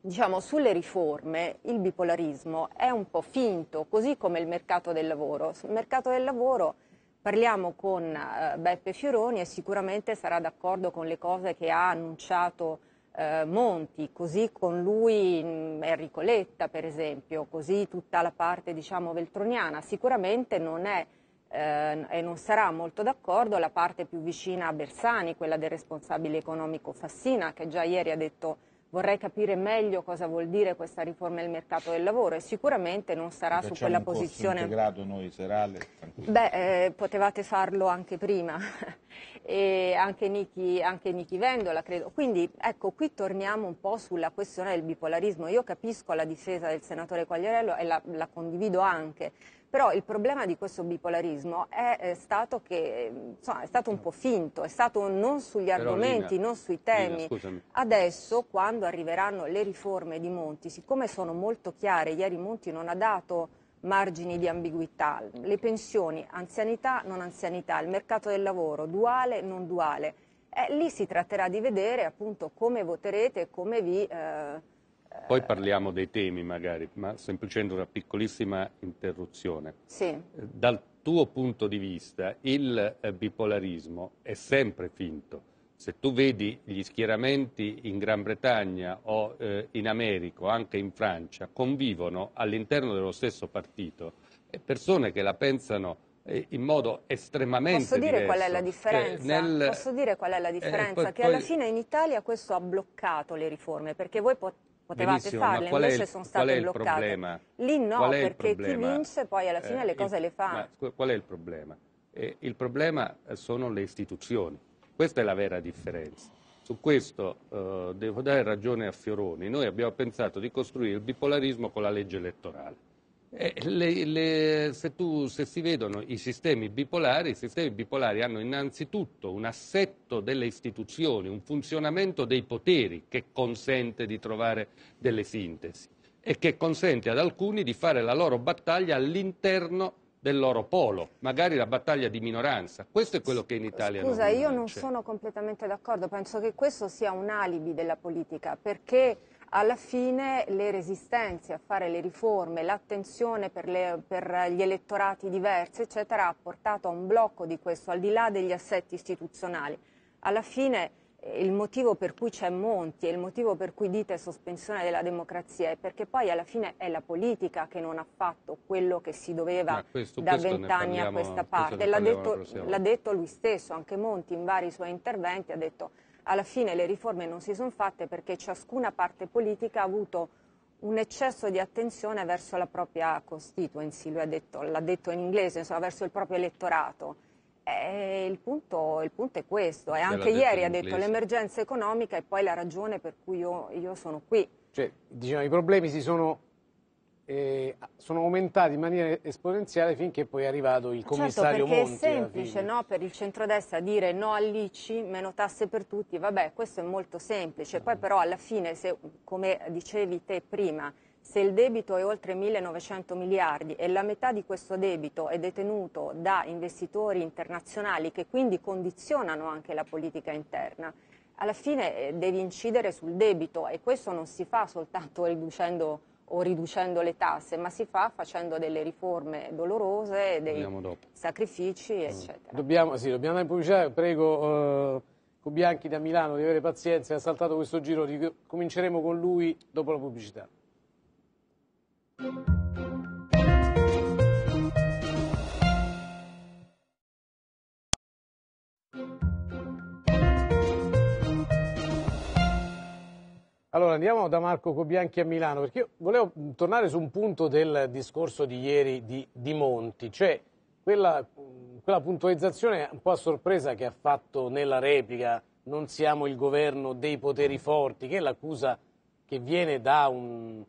diciamo, sulle riforme il bipolarismo è un po' finto, così come il mercato del lavoro. Sul mercato del lavoro parliamo con eh, Beppe Fioroni e sicuramente sarà d'accordo con le cose che ha annunciato eh, Monti, così con lui mh, Enrico Letta per esempio, così tutta la parte diciamo veltroniana, sicuramente non è eh, e non sarà molto d'accordo la parte più vicina a Bersani, quella del responsabile economico Fassina che già ieri ha detto vorrei capire meglio cosa vuol dire questa riforma del mercato del lavoro e sicuramente non sarà su quella un posizione. integrato noi serale? Beh, eh, potevate farlo anche prima e anche Nichi, anche Vendola credo. Quindi ecco, qui torniamo un po' sulla questione del bipolarismo. Io capisco la difesa del senatore Quagliarello e la, la condivido anche però il problema di questo bipolarismo è, eh, stato che insomma, è stato un po' finto, è stato non sugli argomenti, Lina, non sui temi. Lina, Adesso, quando arriveranno le riforme di Monti, siccome sono molto chiare, ieri Monti non ha dato margini di ambiguità, le pensioni, anzianità, non anzianità, il mercato del lavoro, duale, non duale. Eh, lì si tratterà di vedere appunto come voterete e come vi eh, poi parliamo dei temi magari, ma semplicemente una piccolissima interruzione. Sì. Dal tuo punto di vista il eh, bipolarismo è sempre finto. Se tu vedi gli schieramenti in Gran Bretagna o eh, in America o anche in Francia convivono all'interno dello stesso partito persone che la pensano eh, in modo estremamente Posso dire diverso. qual è la eh, differenza? nel... Posso dire qual è la differenza? Eh, poi, che alla poi... fine in Italia questo ha bloccato le riforme, perché voi pot- potevate Benissimo, farle, invece il, sono state bloccate. Lì no, perché chi vince poi alla eh, fine eh, le cose il, le fa. Ma, qual è il problema? Eh, il problema sono le istituzioni. Questa è la vera differenza. Su questo eh, devo dare ragione a Fioroni. Noi abbiamo pensato di costruire il bipolarismo con la legge elettorale. Eh, le, le, se, tu, se, si vedono i sistemi bipolari, i sistemi bipolari hanno innanzitutto un assetto delle istituzioni, un funzionamento dei poteri che consente di trovare delle sintesi e che consente ad alcuni di fare la loro battaglia all'interno del loro polo, magari la battaglia di minoranza. Questo è quello che in Italia Scusa, non Scusa, io non sono completamente d'accordo, penso che questo sia un alibi della politica, perché alla fine le resistenze a fare le riforme, l'attenzione per, le, per gli elettorati diversi, eccetera, ha portato a un blocco di questo, al di là degli assetti istituzionali. Alla fine eh, il motivo per cui c'è Monti e il motivo per cui dite sospensione della democrazia è perché poi alla fine è la politica che non ha fatto quello che si doveva eh, questo, da vent'anni a questa parte. L'ha detto, detto lui stesso, anche Monti in vari suoi interventi ha detto alla fine le riforme non si sono fatte perché ciascuna parte politica ha avuto un eccesso di attenzione verso la propria constituency, lui detto, l'ha detto in inglese, insomma, verso il proprio elettorato. Il punto, il, punto, è questo, e anche ieri ha detto l'emergenza economica e poi la ragione per cui io, io sono qui. Cioè, diciamo, i problemi si sono eh, sono aumentati in maniera esponenziale finché poi è arrivato il certo, commissario certo, Monti. perché è semplice no, per il centrodestra dire no all'ICI, meno tasse per tutti, vabbè questo è molto semplice, poi però alla fine, se, come dicevi te prima, se il debito è oltre 1.900 miliardi e la metà di questo debito è detenuto da investitori internazionali che quindi condizionano anche la politica interna, alla fine eh, devi incidere sul debito e questo non si fa soltanto riducendo o riducendo le tasse, ma si fa facendo delle riforme dolorose, dei sacrifici, mm. eccetera. Dobbiamo, sì, dobbiamo andare in pubblicità, prego eh, Cobianchi da Milano di avere pazienza, ha saltato questo giro, cominceremo con lui dopo la pubblicità. Allora andiamo da Marco Cobianchi a Milano, perché io volevo mm, tornare su un punto del discorso di ieri di, di Monti, cioè quella, mm, quella, puntualizzazione un po' a sorpresa che ha fatto nella replica non siamo il governo dei poteri forti, che è l'accusa che viene da, un,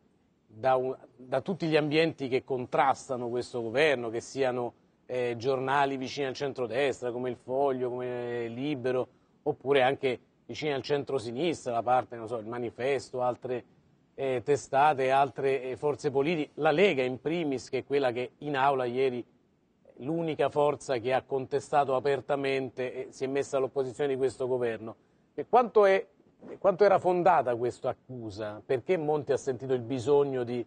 da, un, da tutti gli ambienti che contrastano questo governo, che siano eh, giornali vicini al centrodestra come Il Foglio, come Libero, oppure anche vicini al centro-sinistra, la parte, non so, il manifesto, altre eh, testate, altre eh, forze politiche, la Lega in primis, che è quella che in aula ieri l'unica forza che ha contestato apertamente e si è messa all'opposizione di questo governo. Quanto, è, quanto, era fondata questa accusa? Perché Monti ha sentito il bisogno di,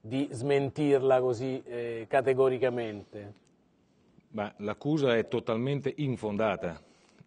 di smentirla così eh, categoricamente? l'accusa è totalmente infondata,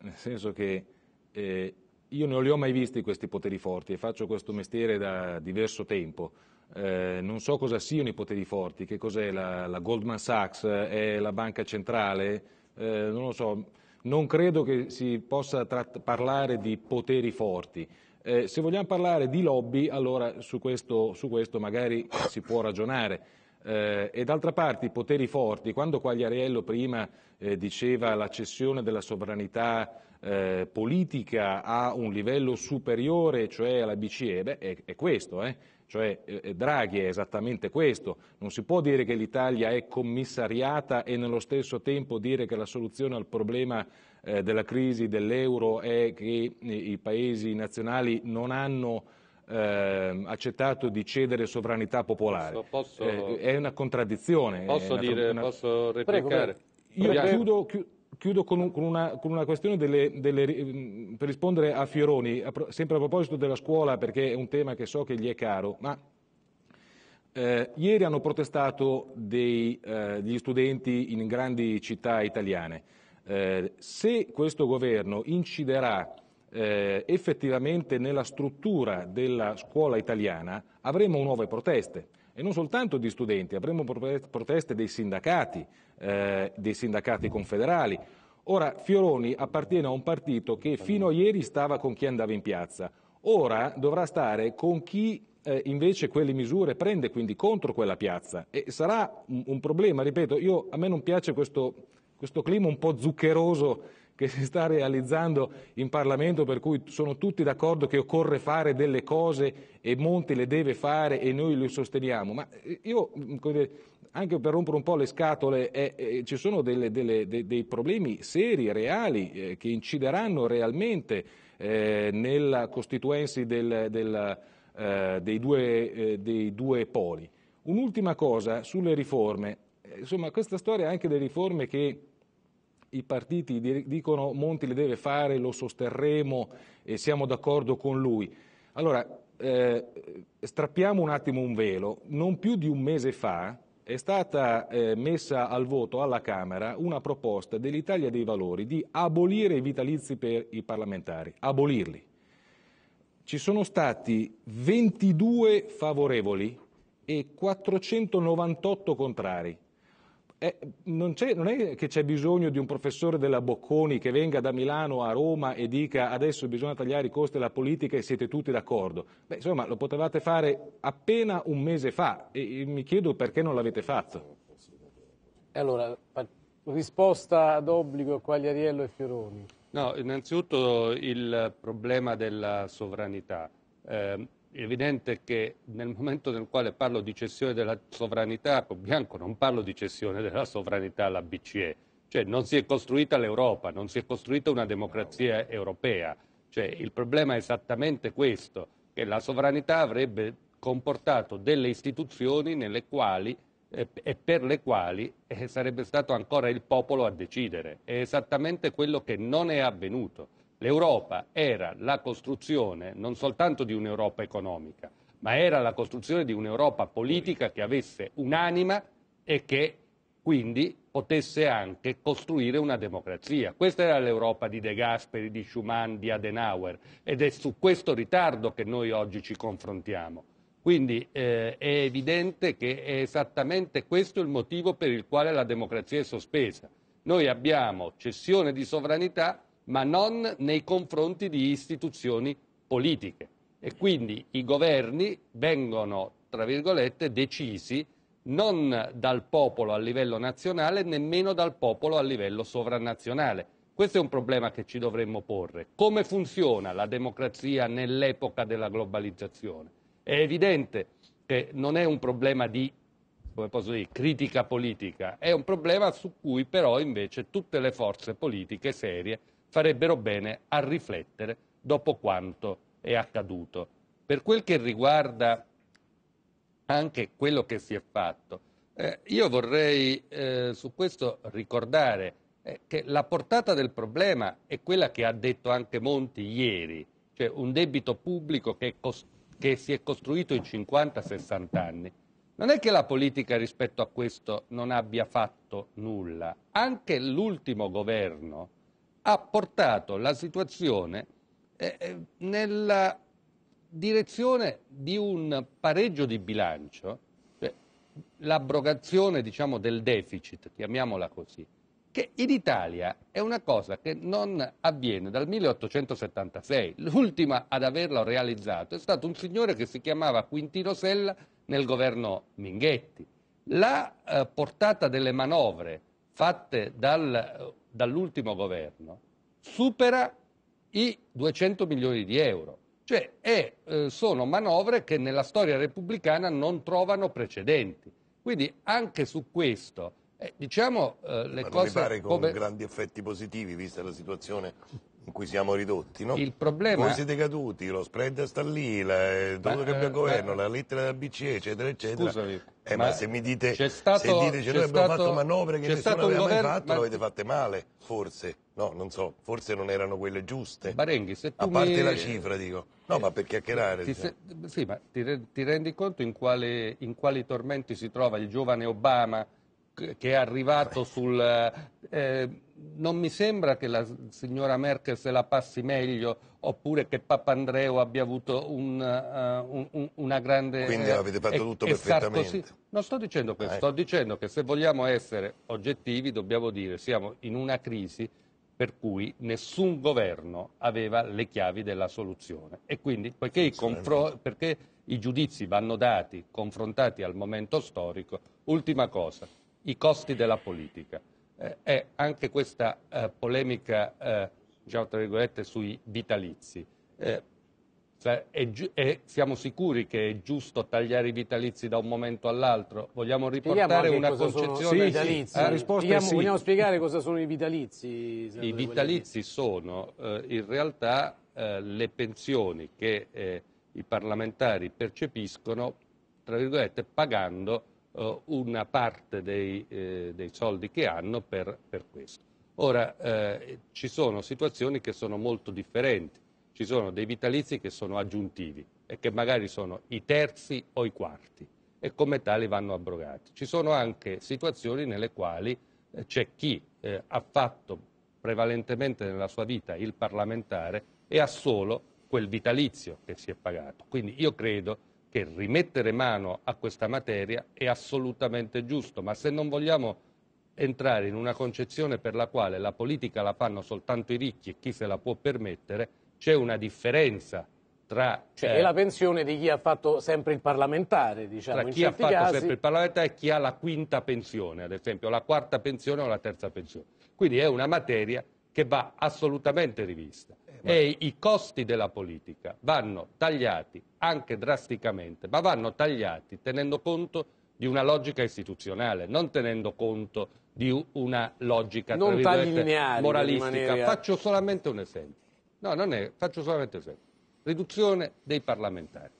nel senso che eh, io non li ho mai visti questi poteri forti e faccio questo mestiere da diverso tempo. Eh, non so cosa siano i poteri forti, che cos'è la, la Goldman Sachs, è la banca centrale, eh, non lo so. Non credo che si possa tratt- parlare di poteri forti. Eh, se vogliamo parlare di lobby, allora su questo, su questo magari si può ragionare. Eh, e d'altra parte i poteri forti, quando Quagliariello prima eh, diceva la cessione della sovranità eh, politica a un livello superiore, cioè alla BCE, eh beh, è, è questo, eh? cioè eh, eh, Draghi è esattamente questo, non si può dire che l'Italia è commissariata e nello stesso tempo dire che la soluzione al problema eh, della crisi dell'euro è che eh, i paesi nazionali non hanno eh, accettato di cedere sovranità popolare. Posso, posso... è una contraddizione. Posso, una dire, una... posso replicare? Prego, prego. Io chiudo... chiudo chiudo con, un, con, una, con una, questione delle, delle, mm, per rispondere a Fioroni, a, sempre a proposito della scuola, perché è un tema che so che gli è caro, ma eh, ieri hanno protestato dei, eh, degli studenti in grandi città italiane. Eh, se questo governo inciderà eh, effettivamente nella struttura della scuola italiana, avremo nuove proteste e non soltanto di studenti, avremo proteste dei sindacati, eh, dei sindacati confederali. Ora Fioroni appartiene a un partito che fino a ieri stava con chi andava in piazza, ora dovrà stare con chi eh, invece quelle misure prende, quindi contro quella piazza. E sarà un, un problema, ripeto, io, a me non piace questo, questo clima un po' zuccheroso che si sta realizzando in Parlamento per cui sono tutti d'accordo che occorre fare delle cose e Monti le deve fare e noi le sosteniamo. Ma eh, io, anche per rompere un po' le scatole, eh, eh, ci sono delle, delle, de, dei problemi seri, reali, eh, che incideranno realmente eh, nella costituensi del, del, eh, dei, due, dei due poli. Un'ultima cosa sulle riforme. Insomma, questa storia anche delle riforme che i partiti dicono Monti le deve fare, lo sosterremo e siamo d'accordo con lui. Allora, eh, strappiamo un attimo un velo. Non più di un mese fa è stata eh, messa al voto alla Camera una proposta dell'Italia dei Valori di abolire i vitalizi per i parlamentari, abolirli. Ci sono stati 22 favorevoli e 498 contrari eh, non, non, è che c'è bisogno di un professore della Bocconi che venga da Milano a Roma e dica adesso bisogna tagliare i costi della politica e siete tutti d'accordo. Beh, insomma, lo potevate fare appena un mese fa e, e mi chiedo perché non l'avete fatto. E allora, risposta d'obbligo a Quagliariello e Fioroni. No, innanzitutto il problema della sovranità. Eh, è evidente che nel momento nel quale parlo di cessione della sovranità con Bianco non parlo di cessione della sovranità alla BCE, cioè non si è costruita l'Europa, non si è costruita una democrazia europea, cioè, il problema è esattamente questo, che la sovranità avrebbe comportato delle istituzioni nelle quali eh, e per le quali eh, sarebbe stato ancora il popolo a decidere. È esattamente quello che non è avvenuto. L'Europa era la costruzione non soltanto di un'Europa economica, ma era la costruzione di un'Europa politica che avesse un'anima e che quindi potesse anche costruire una democrazia. Questa era l'Europa di De Gasperi, di Schumann, di Adenauer ed è su questo ritardo che noi oggi ci confrontiamo. Quindi eh, è evidente che è esattamente questo il motivo per il quale la democrazia è sospesa. Noi abbiamo cessione di sovranità ma non nei confronti di istituzioni politiche. E quindi i governi vengono, tra virgolette, decisi non dal popolo a livello nazionale, nemmeno dal popolo a livello sovranazionale. Questo è un problema che ci dovremmo porre. Come funziona la democrazia nell'epoca della globalizzazione? È evidente che non è un problema di come posso dire, critica politica, è un problema su cui però invece tutte le forze politiche serie farebbero bene a riflettere dopo quanto è accaduto. Per quel che riguarda anche quello che si è fatto, eh, io vorrei eh, su questo ricordare eh, che la portata del problema è quella che ha detto anche Monti ieri, cioè un debito pubblico che, cos- che si è costruito in 50-60 anni. Non è che la politica rispetto a questo non abbia fatto nulla, anche l'ultimo governo, ha portato la situazione eh, eh, nella direzione di un pareggio di bilancio, cioè l'abrogazione diciamo, del deficit, chiamiamola così, che in Italia è una cosa che non avviene dal 1876. L'ultima ad averlo realizzato è stato un signore che si chiamava Quintino Sella nel governo Minghetti. La eh, portata delle manovre fatte dal eh, dall'ultimo governo supera i 200 milioni di euro. Cioè è, eh, sono manovre che nella storia repubblicana non trovano precedenti. Quindi anche su questo, eh, diciamo eh, le Ma cose... Non mi pare con come... grandi effetti positivi, vista la situazione in cui siamo ridotti, no? Il problema... Voi siete caduti, lo spread sta lì, la, dovuto cambiare eh, governo, beh, la lettera della BCE, eccetera, eccetera. Scusami, eh, ma, ma, se mi dite, c'è stato, se dite cioè noi abbiamo fatto manovre che nessuno aveva governo, mai fatto, ma... l'avete fatte male, forse. No, non so, forse non erano quelle giuste. Barenghi, se tu A parte mi... la cifra, dico. No, ma per chiacchierare. Ti diciamo. se... Sì, ma ti, re... ti, rendi conto in quali tormenti si trova il giovane Obama che è arrivato sul... Eh, eh, non mi sembra che la signora Merkel se la passi meglio oppure che Papandreou abbia avuto un, uh, un, una grande... Quindi eh, avete fatto tutto e, perfettamente. E non sto dicendo questo, ah, sto dicendo che se vogliamo essere oggettivi dobbiamo dire siamo in una crisi per cui nessun governo aveva le chiavi della soluzione. E quindi, poiché i, confro- perché i giudizi vanno dati, confrontati al momento storico, ultima cosa, i costi della politica. Eh, è anche questa eh, polemica, eh, diciamo tra virgolette, sui vitalizi. Eh, cioè, è, è, siamo sicuri che è giusto tagliare i vitalizi da un momento all'altro? Vogliamo riportare una concezione? Sono sì, sì. Vogliamo, sì. vogliamo, spiegare cosa sono i vitalizi? I vitalizi sono eh, in realtà eh, le pensioni che i parlamentari percepiscono, tra virgolette, pagando eh, una parte dei, eh, dei, soldi che hanno per, per questo. Ora, eh, ci sono situazioni che sono molto differenti, ci sono dei vitalizi che sono aggiuntivi e che magari sono i terzi o i quarti e come tali vanno abrogati. Ci sono anche situazioni nelle quali eh, c'è chi eh, ha fatto prevalentemente nella sua vita il parlamentare e ha solo quel vitalizio che si è pagato. Quindi io credo che rimettere mano a questa materia è assolutamente giusto, ma se non vogliamo entrare in una concezione per la quale la politica la fanno soltanto i ricchi e chi se la può permettere, c'è una differenza tra... Cioè, eh, è la pensione di chi ha fatto sempre il parlamentare, diciamo. Tra chi ha fatto casi... sempre il parlamentare e chi ha la quinta pensione, ad esempio, la quarta pensione o la terza pensione. Quindi è una materia che va assolutamente rivista. Eh, e i costi della politica vanno tagliati anche drasticamente, ma vanno tagliati tenendo conto di una logica istituzionale, non tenendo conto di una logica non lineari, moralistica. Faccio solamente un esempio. No, non è, faccio solamente un esempio. Riduzione dei parlamentari.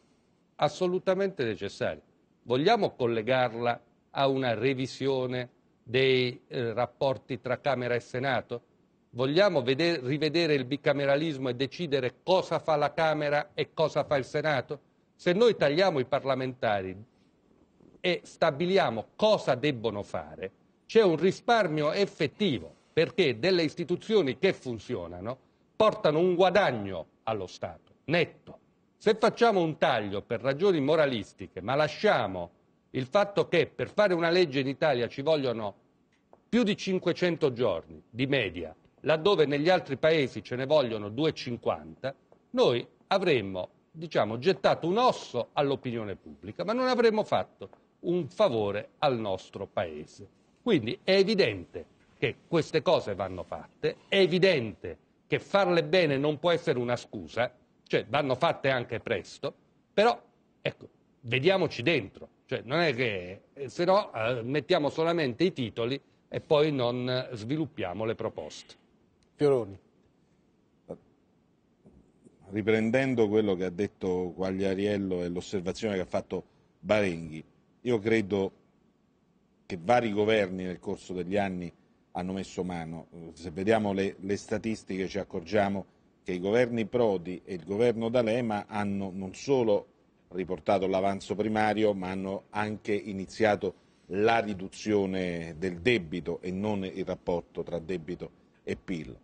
Assolutamente necessaria. Vogliamo collegarla a una revisione dei eh, rapporti tra Camera e Senato? Vogliamo vedere, rivedere il bicameralismo e decidere cosa fa la Camera e cosa fa il Senato? Se noi tagliamo i parlamentari e stabiliamo cosa debbono fare, c'è un risparmio effettivo perché delle istituzioni che funzionano portano un guadagno allo Stato, netto. Se facciamo un taglio per ragioni moralistiche, ma lasciamo il fatto che per fare una legge in Italia ci vogliono più di 500 giorni di media laddove negli altri paesi ce ne vogliono 2,50, noi avremmo diciamo, gettato un osso all'opinione pubblica, ma non avremmo fatto un favore al nostro Paese. Quindi è evidente che queste cose vanno fatte, è evidente che farle bene non può essere una scusa, cioè vanno fatte anche presto, però ecco, vediamoci dentro, cioè, non è che eh, se no eh, mettiamo solamente i titoli e poi non sviluppiamo le proposte. Fioroni. Riprendendo quello che ha detto Quagliariello e l'osservazione che ha fatto Barenghi, io credo che vari governi nel corso degli anni hanno messo mano. Se vediamo le, le statistiche ci accorgiamo che i governi Prodi e il governo D'Alema hanno non solo riportato l'avanzo primario, ma hanno anche iniziato la riduzione del debito e non il rapporto tra debito e e PIL.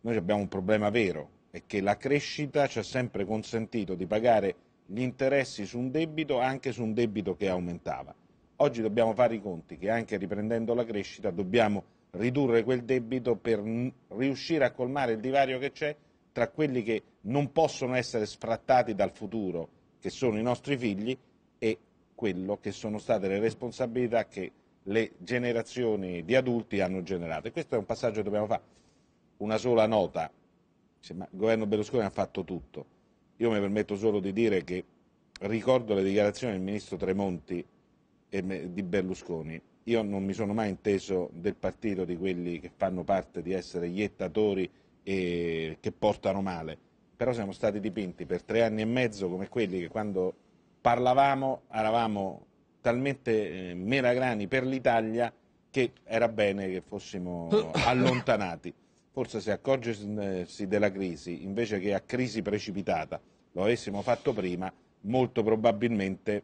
Noi abbiamo un problema vero, è che la crescita ci ha sempre consentito di pagare gli interessi su un debito anche su un debito che aumentava. Oggi dobbiamo fare i conti che anche riprendendo la crescita dobbiamo ridurre quel debito per riuscire a colmare il divario che c'è tra quelli che non possono essere sfrattati dal futuro, che sono i nostri figli, e quello che sono state le responsabilità che le generazioni di adulti hanno generato. E questo è un passaggio che dobbiamo fare. Una sola nota, il governo Berlusconi ha fatto tutto. Io mi permetto solo di dire che ricordo le dichiarazioni del ministro Tremonti e di Berlusconi. Io non mi sono mai inteso del partito di quelli che fanno parte di essere iettatori e che portano male, però siamo stati dipinti per tre anni e mezzo come quelli che quando parlavamo eravamo talmente eh, meragrani per l'Italia che era bene che fossimo allontanati. Forse se accorgersi della crisi, invece che a crisi precipitata, lo avessimo fatto prima, molto probabilmente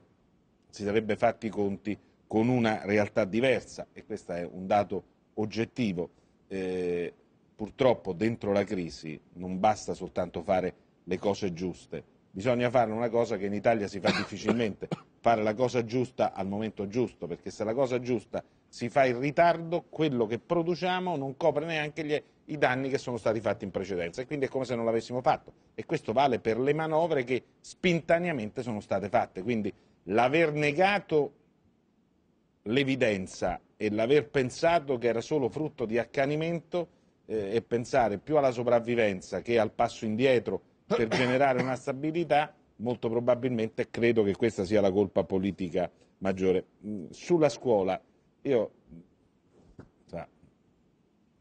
si sarebbe fatti i conti con una realtà diversa e questo è un dato oggettivo. Eh, purtroppo dentro la crisi non basta soltanto fare le cose giuste, bisogna fare una cosa che in Italia si fa difficilmente, fare la cosa giusta al momento giusto, perché se la cosa giusta si fa in ritardo, quello che produciamo non copre neanche gli, i danni che sono stati fatti in precedenza e quindi è come se non l'avessimo fatto. E questo vale per le manovre che spintaneamente sono state fatte. Quindi l'aver negato l'evidenza e l'aver pensato che era solo frutto di accanimento eh, e pensare più alla sopravvivenza che al passo indietro per generare una stabilità molto probabilmente credo che questa sia la colpa politica maggiore. Mm, sulla scuola io sa,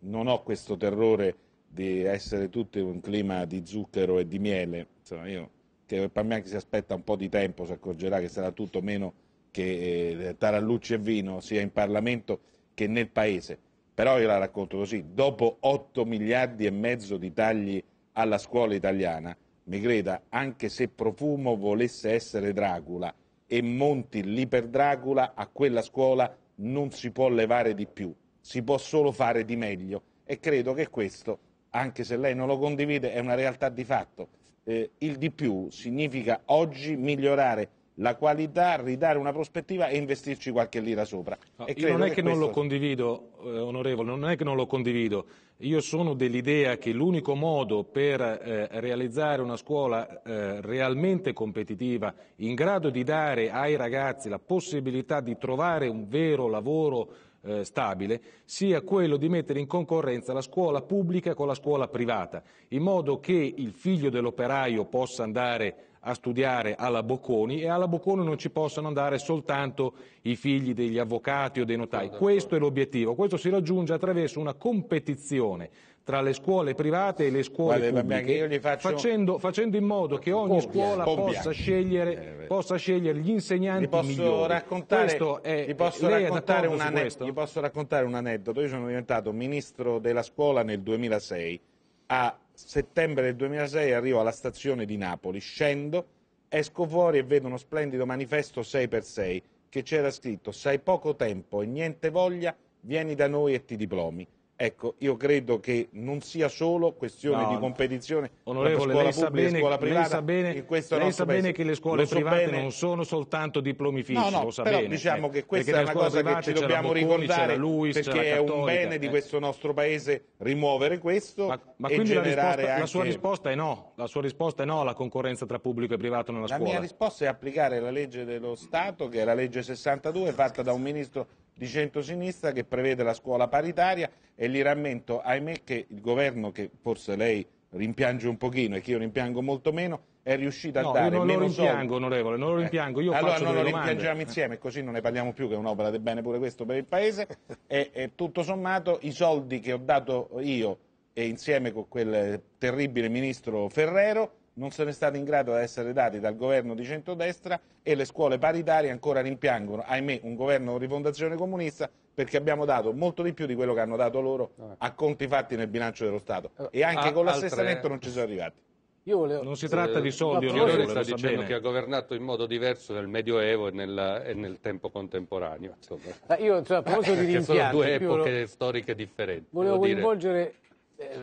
non ho questo terrore di essere tutti in un clima di zucchero e di miele, Insomma, io, che per me anche si aspetta un po' di tempo si accorgerà che sarà tutto meno che eh, tarallucci e vino sia in Parlamento che nel Paese. Però io la racconto così, dopo 8 miliardi e mezzo di tagli alla scuola italiana, mi creda, anche se Profumo volesse essere Dracula e Monti l'iperdracula, a quella scuola non si può levare di più, si può solo fare di meglio. E credo che questo, anche se lei non lo condivide, è una realtà di fatto. Eh, il di più significa oggi migliorare la qualità, ridare una prospettiva e investirci qualche lira sopra. No, io non è che, che questo... non lo condivido, eh, onorevole, non è che non lo condivido. Io sono dell'idea che l'unico modo per eh, realizzare una scuola eh, realmente competitiva, in grado di dare ai ragazzi la possibilità di trovare un vero lavoro eh, stabile sia quello di mettere in concorrenza la scuola pubblica con la scuola privata, in modo che il figlio dell'operaio possa andare a studiare alla Bocconi e alla Bocconi non ci possono andare soltanto i figli degli avvocati o dei notai. Questo è l'obiettivo, questo si raggiunge attraverso una competizione tra le scuole private e le scuole Guarda, pubbliche, faccio... facendo, facendo, in modo che ogni Obbiac. scuola possa scegliere, eh, possa scegliere, gli insegnanti posso migliori. Raccontare, è, gli, posso raccontare gli posso raccontare un aneddoto. Io sono diventato ministro della scuola nel 2006 a settembre del 2006 arrivo alla stazione di Napoli, scendo, esco fuori e vedo uno splendido manifesto 6x6 che c'era scritto «Sai poco tempo e niente voglia, vieni da noi e ti diplomi». Ecco, io credo che non sia solo questione no, di competizione tra scuola pubblica bene, e scuola privata. Lei sa bene, lei sa bene che le scuole so private bene. non sono soltanto diplomi fissi, no, no, lo sa però bene. diciamo eh, che questa è una cosa che ci dobbiamo Bocconi, ricordare Luis, perché è un bene eh. di questo nostro paese rimuovere questo ma, ma e generare la, risposta, anche... Ma sua no, la sua risposta è no alla concorrenza tra pubblico e privato nella la scuola. La mia risposta è applicare la legge dello Stato, che è la legge 62, fatta da un ministro di centrosinistra che prevede la scuola paritaria e gli rammento, ahimè, che il governo che forse lei rimpiange un pochino e che io rimpiango molto meno, è riuscito a no, dare non lo rimpiango, soldi. onorevole, non lo eh, rimpiango, io Allora non lo rimpiangiamo eh. insieme, così non ne parliamo più, che è un'opera di bene pure questo per il Paese, e, e, tutto sommato i soldi che ho dato io e insieme con quel terribile ministro Ferrero non sono stati in grado di essere dati dal governo di centrodestra e le scuole paritarie ancora rimpiangono, ahimè, un governo di rifondazione comunista perché abbiamo dato molto di più di quello che hanno dato loro a conti fatti nel bilancio dello Stato e anche ah, con l'assestamento altre... non ci sono arrivati. Volevo... Non si tratta eh, di soldi, onorevole. sta dicendo che ha governato in modo diverso nel Medioevo e, nella, e nel tempo contemporaneo. Insomma. Ah, io, insomma, a proposito di rimpianti... sono due epoche volevo... storiche differenti. Volevo coinvolgere dire...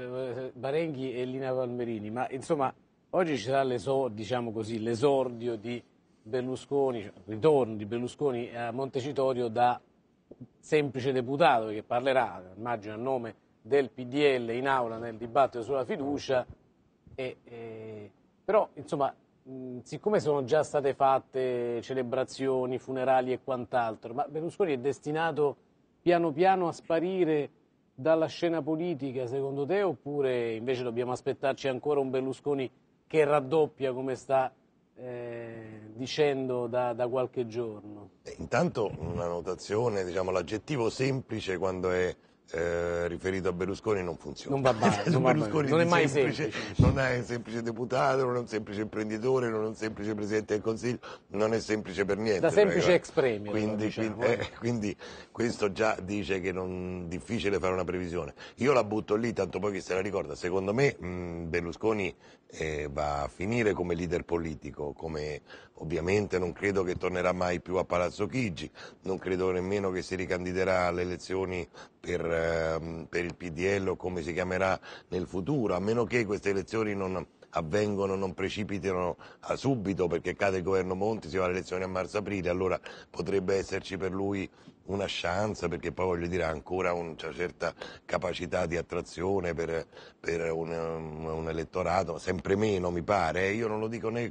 eh, Barenghi e Lina Valmerini, ma insomma Oggi ci sarà diciamo così, l'esordio di Berlusconi, cioè, il ritorno di Berlusconi a Montecitorio da semplice deputato che parlerà, immagino, a nome del PDL in aula nel dibattito sulla fiducia. E, e, però, insomma, mh, siccome sono già state fatte celebrazioni, funerali e quant'altro, ma Berlusconi è destinato piano piano a sparire dalla scena politica, secondo te, oppure invece dobbiamo aspettarci ancora un Berlusconi che raddoppia come sta eh, dicendo da, da, qualche giorno. Eh, intanto una notazione, diciamo, l'aggettivo semplice quando è eh, riferito a Berlusconi non funziona. Non va bene, non, Berlusconi non è mai semplice, Non è un semplice deputato, non è un semplice imprenditore, non è un semplice presidente del Consiglio, non è semplice per niente. Da semplice eh. ex premio. Quindi, diciamo, eh. eh, quindi, questo già dice che non è difficile fare una previsione. Io la butto lì, tanto poi chi se la ricorda. Secondo me mh, Berlusconi eh, va a finire come leader politico, come ovviamente non credo che tornerà mai più a Palazzo Chigi, non credo nemmeno che si ricandiderà alle elezioni per, ehm, per il PDL o come si chiamerà nel futuro, a meno che queste elezioni non avvengono, non precipitino ah, subito perché cade il governo Monti, si va alle elezioni a marzo-aprile, allora potrebbe esserci per lui una chance, perché poi voglio dire ha ancora una certa capacità di attrazione per, per un, um, un, elettorato, sempre meno mi pare, eh, io non lo dico né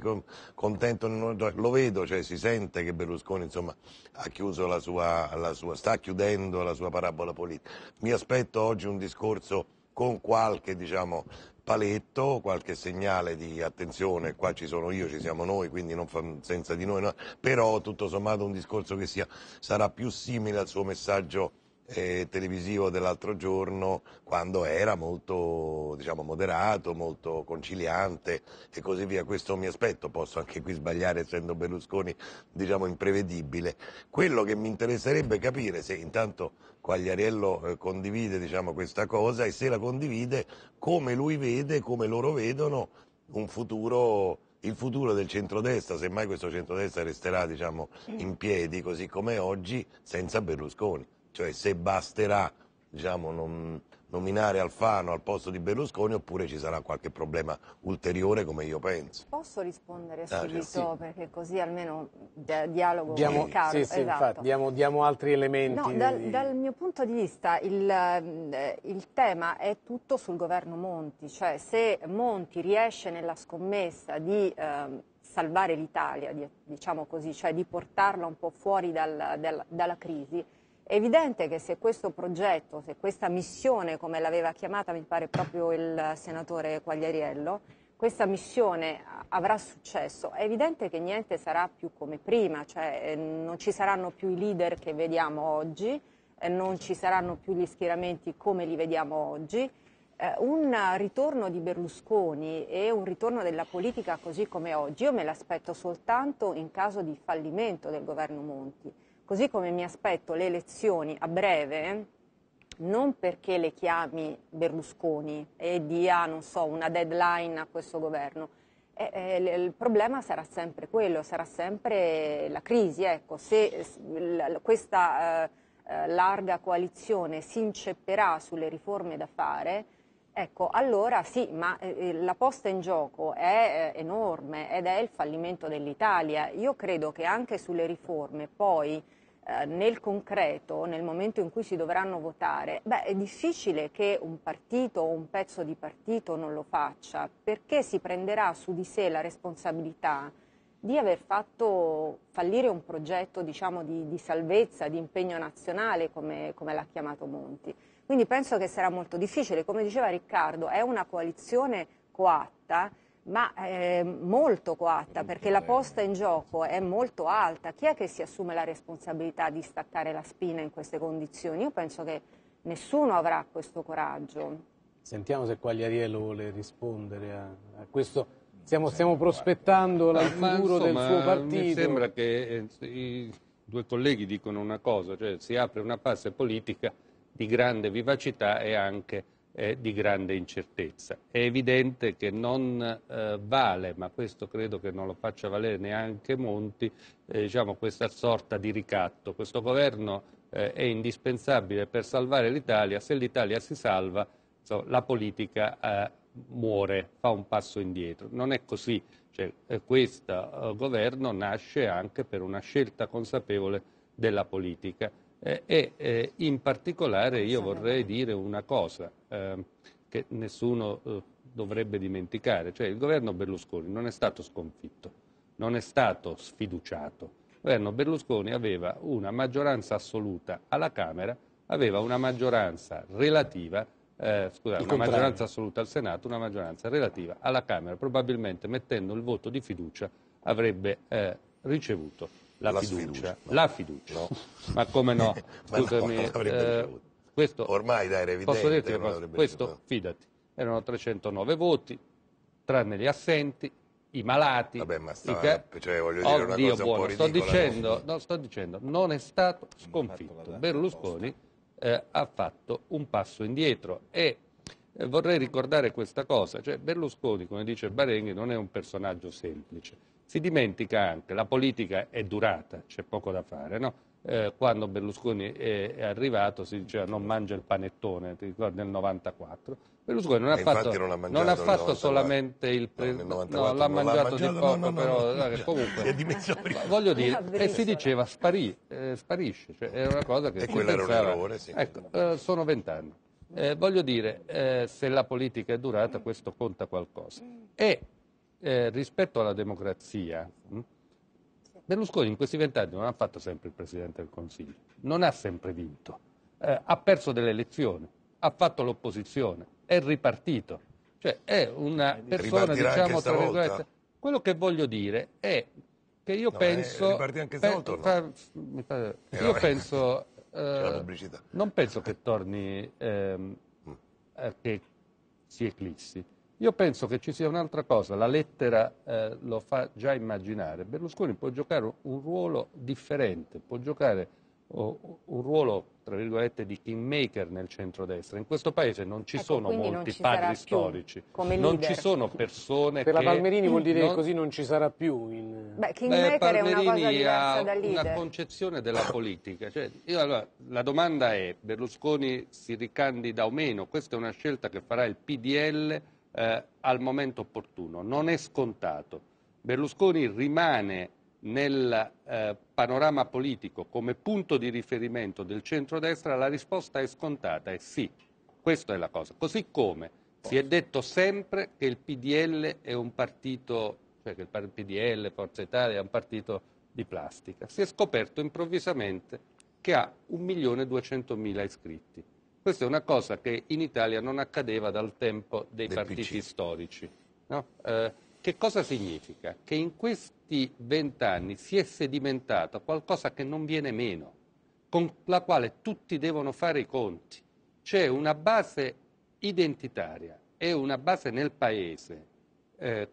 contento, né, non, cioè, lo vedo, cioè, si sente che Berlusconi insomma, la sua, la sua, sta chiudendo la sua parabola politica. Mi aspetto oggi un discorso con qualche diciamo, paletto, qualche segnale di attenzione, qua ci sono io, ci siamo noi, quindi fa, senza di noi, no. però tutto sommato un discorso che sia, sarà più simile al suo messaggio eh, televisivo dell'altro giorno quando era molto diciamo, moderato, molto conciliante e così via. Questo mi aspetto, posso anche qui sbagliare essendo Berlusconi diciamo, imprevedibile. Quello che mi interesserebbe capire se intanto Quagliariello eh, condivide diciamo, questa cosa e se la condivide come lui vede, come loro vedono un futuro il futuro del centrodestra, semmai questo centrodestra resterà diciamo, in piedi così come oggi senza Berlusconi. Cioè se basterà diciamo, non, nominare Alfano al posto di Berlusconi oppure ci sarà qualche problema ulteriore come io penso. Posso rispondere ah, subito ah, certo. perché così almeno dialogo diamo, con Carlo. Sì, sì, esatto. infatti, diamo, diamo, altri elementi. No, dal, di... dal, mio punto di vista il, eh, il, tema è tutto sul governo Monti, cioè se Monti riesce nella scommessa di... Ehm, salvare l'Italia, diciamo così, cioè di portarla un po' fuori dal, dal, dalla crisi, è evidente che se questo progetto, se questa missione, come l'aveva chiamata mi pare proprio il senatore Quagliariello, questa missione avrà successo, è evidente che niente sarà più come prima, cioè eh, non ci saranno più i leader che vediamo oggi, eh, non ci saranno più gli schieramenti come li vediamo oggi. Eh, un ritorno di Berlusconi e un ritorno della politica così come oggi, io me l'aspetto soltanto in caso di fallimento del governo Monti Così come mi aspetto le elezioni a breve, non perché le chiami Berlusconi e dia, non so, una deadline a questo governo. Eh, eh, il problema sarà sempre quello, sarà sempre la crisi. Ecco, se questa eh, larga coalizione si incepperà sulle riforme da fare, ecco, allora sì, ma la posta in gioco è enorme ed è il fallimento dell'Italia. Io credo che anche sulle riforme poi eh, nel concreto, nel momento in cui si dovranno votare, beh, è difficile che un partito o un pezzo di partito non lo faccia, perché si prenderà su di sé la responsabilità di aver fatto fallire un progetto diciamo, di, di, salvezza, di impegno nazionale, come, come l'ha chiamato Monti. Quindi penso che sarà molto difficile. Come diceva Riccardo, è una coalizione coatta ma è molto coatta perché la posta in gioco è molto alta. Chi è che si assume la responsabilità di staccare la spina in queste condizioni? Io penso che nessuno avrà questo coraggio. Sentiamo se Quagliariello vuole rispondere a, a questo. Stiamo, stiamo prospettando il futuro insomma, del suo partito. Mi sembra che eh, i due colleghi dicano una cosa, cioè si apre una fase politica di grande vivacità e anche è di grande incertezza. È evidente che non eh, vale, ma questo credo che non lo faccia valere neanche Monti, eh, diciamo, questa sorta di ricatto. Questo governo eh, è indispensabile per salvare l'Italia, se l'Italia si salva so, la politica eh, muore, fa un passo indietro. Non è così, cioè, eh, questo eh, governo nasce anche per una scelta consapevole della politica. Eh, e eh, in particolare io vorrei dire una cosa eh, che nessuno eh, dovrebbe dimenticare, cioè il governo Berlusconi non è stato sconfitto, non è stato sfiduciato. Il governo Berlusconi aveva una maggioranza assoluta alla Camera, aveva una maggioranza relativa eh, scusate, una maggioranza assoluta al Senato, una maggioranza relativa alla Camera, probabilmente mettendo il voto di fiducia avrebbe eh, ricevuto la, la fiducia. Sfiducia, no. La fiducia. No. Ma come no? Scusami. No, eh, questo, Ormai dai, era evidente. Posso dirti che questo, detto. fidati, erano 309 voti, tranne gli assenti, i malati. Vabbè, ma stava, ca... cioè, voglio dire Oddio oh, una cosa buono, un sto, dicendo, no, sto dicendo, non è stato mm, sconfitto. Berlusconi eh, ha fatto un passo indietro e eh, vorrei ricordare questa cosa, cioè Berlusconi, come dice Barenghi, non è un personaggio semplice. Si dimentica anche, la politica è durata, c'è poco da fare, no? eh, quando Berlusconi è, è, arrivato si diceva non mangia il panettone, ti ricordi nel 94? Berlusconi non ha fatto, non ha non ha fatto solamente il pre... no, no l'ha mangiato, mangiato, di poco, no, no, però no, cioè, comunque... voglio dire, e si diceva sparì, eh, sparisce, cioè, era una cosa che... E quello pensava, era un errore, sì. Ecco, eh, sono vent'anni. Eh, voglio dire, eh, se la politica è durata questo conta qualcosa. E eh, rispetto alla democrazia, mh? Mm, Berlusconi in questi vent'anni non ha fatto sempre il Presidente del Consiglio, non ha sempre vinto, eh, ha perso delle elezioni, ha fatto l'opposizione, è ripartito, cioè è una eh, persona, diciamo, tra virgolette... Quello che voglio dire è che io no, eh, penso... Riparti anche stavolta pe- fa, no? fa, eh, Io penso... Eh, non penso che torni... Ehm, mm. che si eclissi. Io penso che ci sia un'altra cosa, la lettera eh, lo fa già immaginare. Berlusconi può giocare un ruolo differente, può giocare oh, un ruolo, tra virgolette, di kingmaker nel centrodestra. In questo paese non ci ecco, sono molti padri storici, non ci sono persone per che... Per la Palmerini vuol dire non... che così non ci sarà più in... Beh, kingmaker Beh, è una cosa diversa dal leader. una concezione della politica. Cioè, io, allora, la domanda è, Berlusconi si ricandida o meno? Questa è una scelta che farà il PDL eh, al momento opportuno. Non è scontato. Berlusconi rimane nel eh, panorama politico come punto di riferimento del centrodestra, la risposta è scontata, è sì. Questa è la cosa. Così come si è detto sempre che il PDL è un partito, cioè che il PDL, Forza Italia, è un partito di plastica. Si è scoperto improvvisamente che ha 1.200.000 iscritti. Questa è una cosa che in Italia non accadeva dal tempo dei partiti PC. storici. No? Eh, che cosa significa? Che in questi vent'anni si è sedimentato qualcosa che non viene meno, con la quale tutti devono fare i conti. C'è una base identitaria e una base nel Paese eh,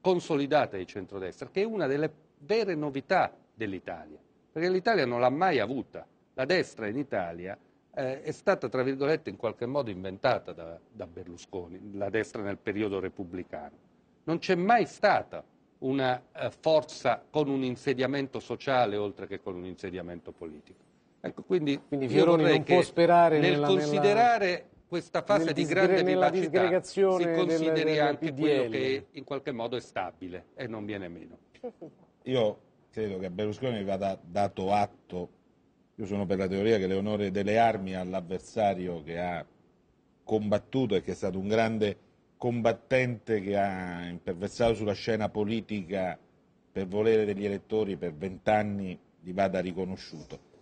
consolidata di centrodestra, che è una delle vere novità dell'Italia, perché l'Italia non l'ha mai avuta. La destra in Italia eh, è stata, tra virgolette, in qualche modo inventata da, da Berlusconi, la destra nel periodo repubblicano. Non c'è mai stata una eh, forza con un insediamento sociale oltre che con un insediamento politico. Ecco, quindi, quindi Fioroni non può sperare nel nella, considerare nella, questa fase di grande vivacità si consideri del, del anche PDL. quello che in qualche modo è stabile e non viene meno. Io credo che a Berlusconi vada dato atto io sono per la teoria che l'onore delle armi all'avversario che ha combattuto e che è stato un grande combattente che ha imperversato sulla scena politica per volere degli elettori per vent'anni gli vada riconosciuto.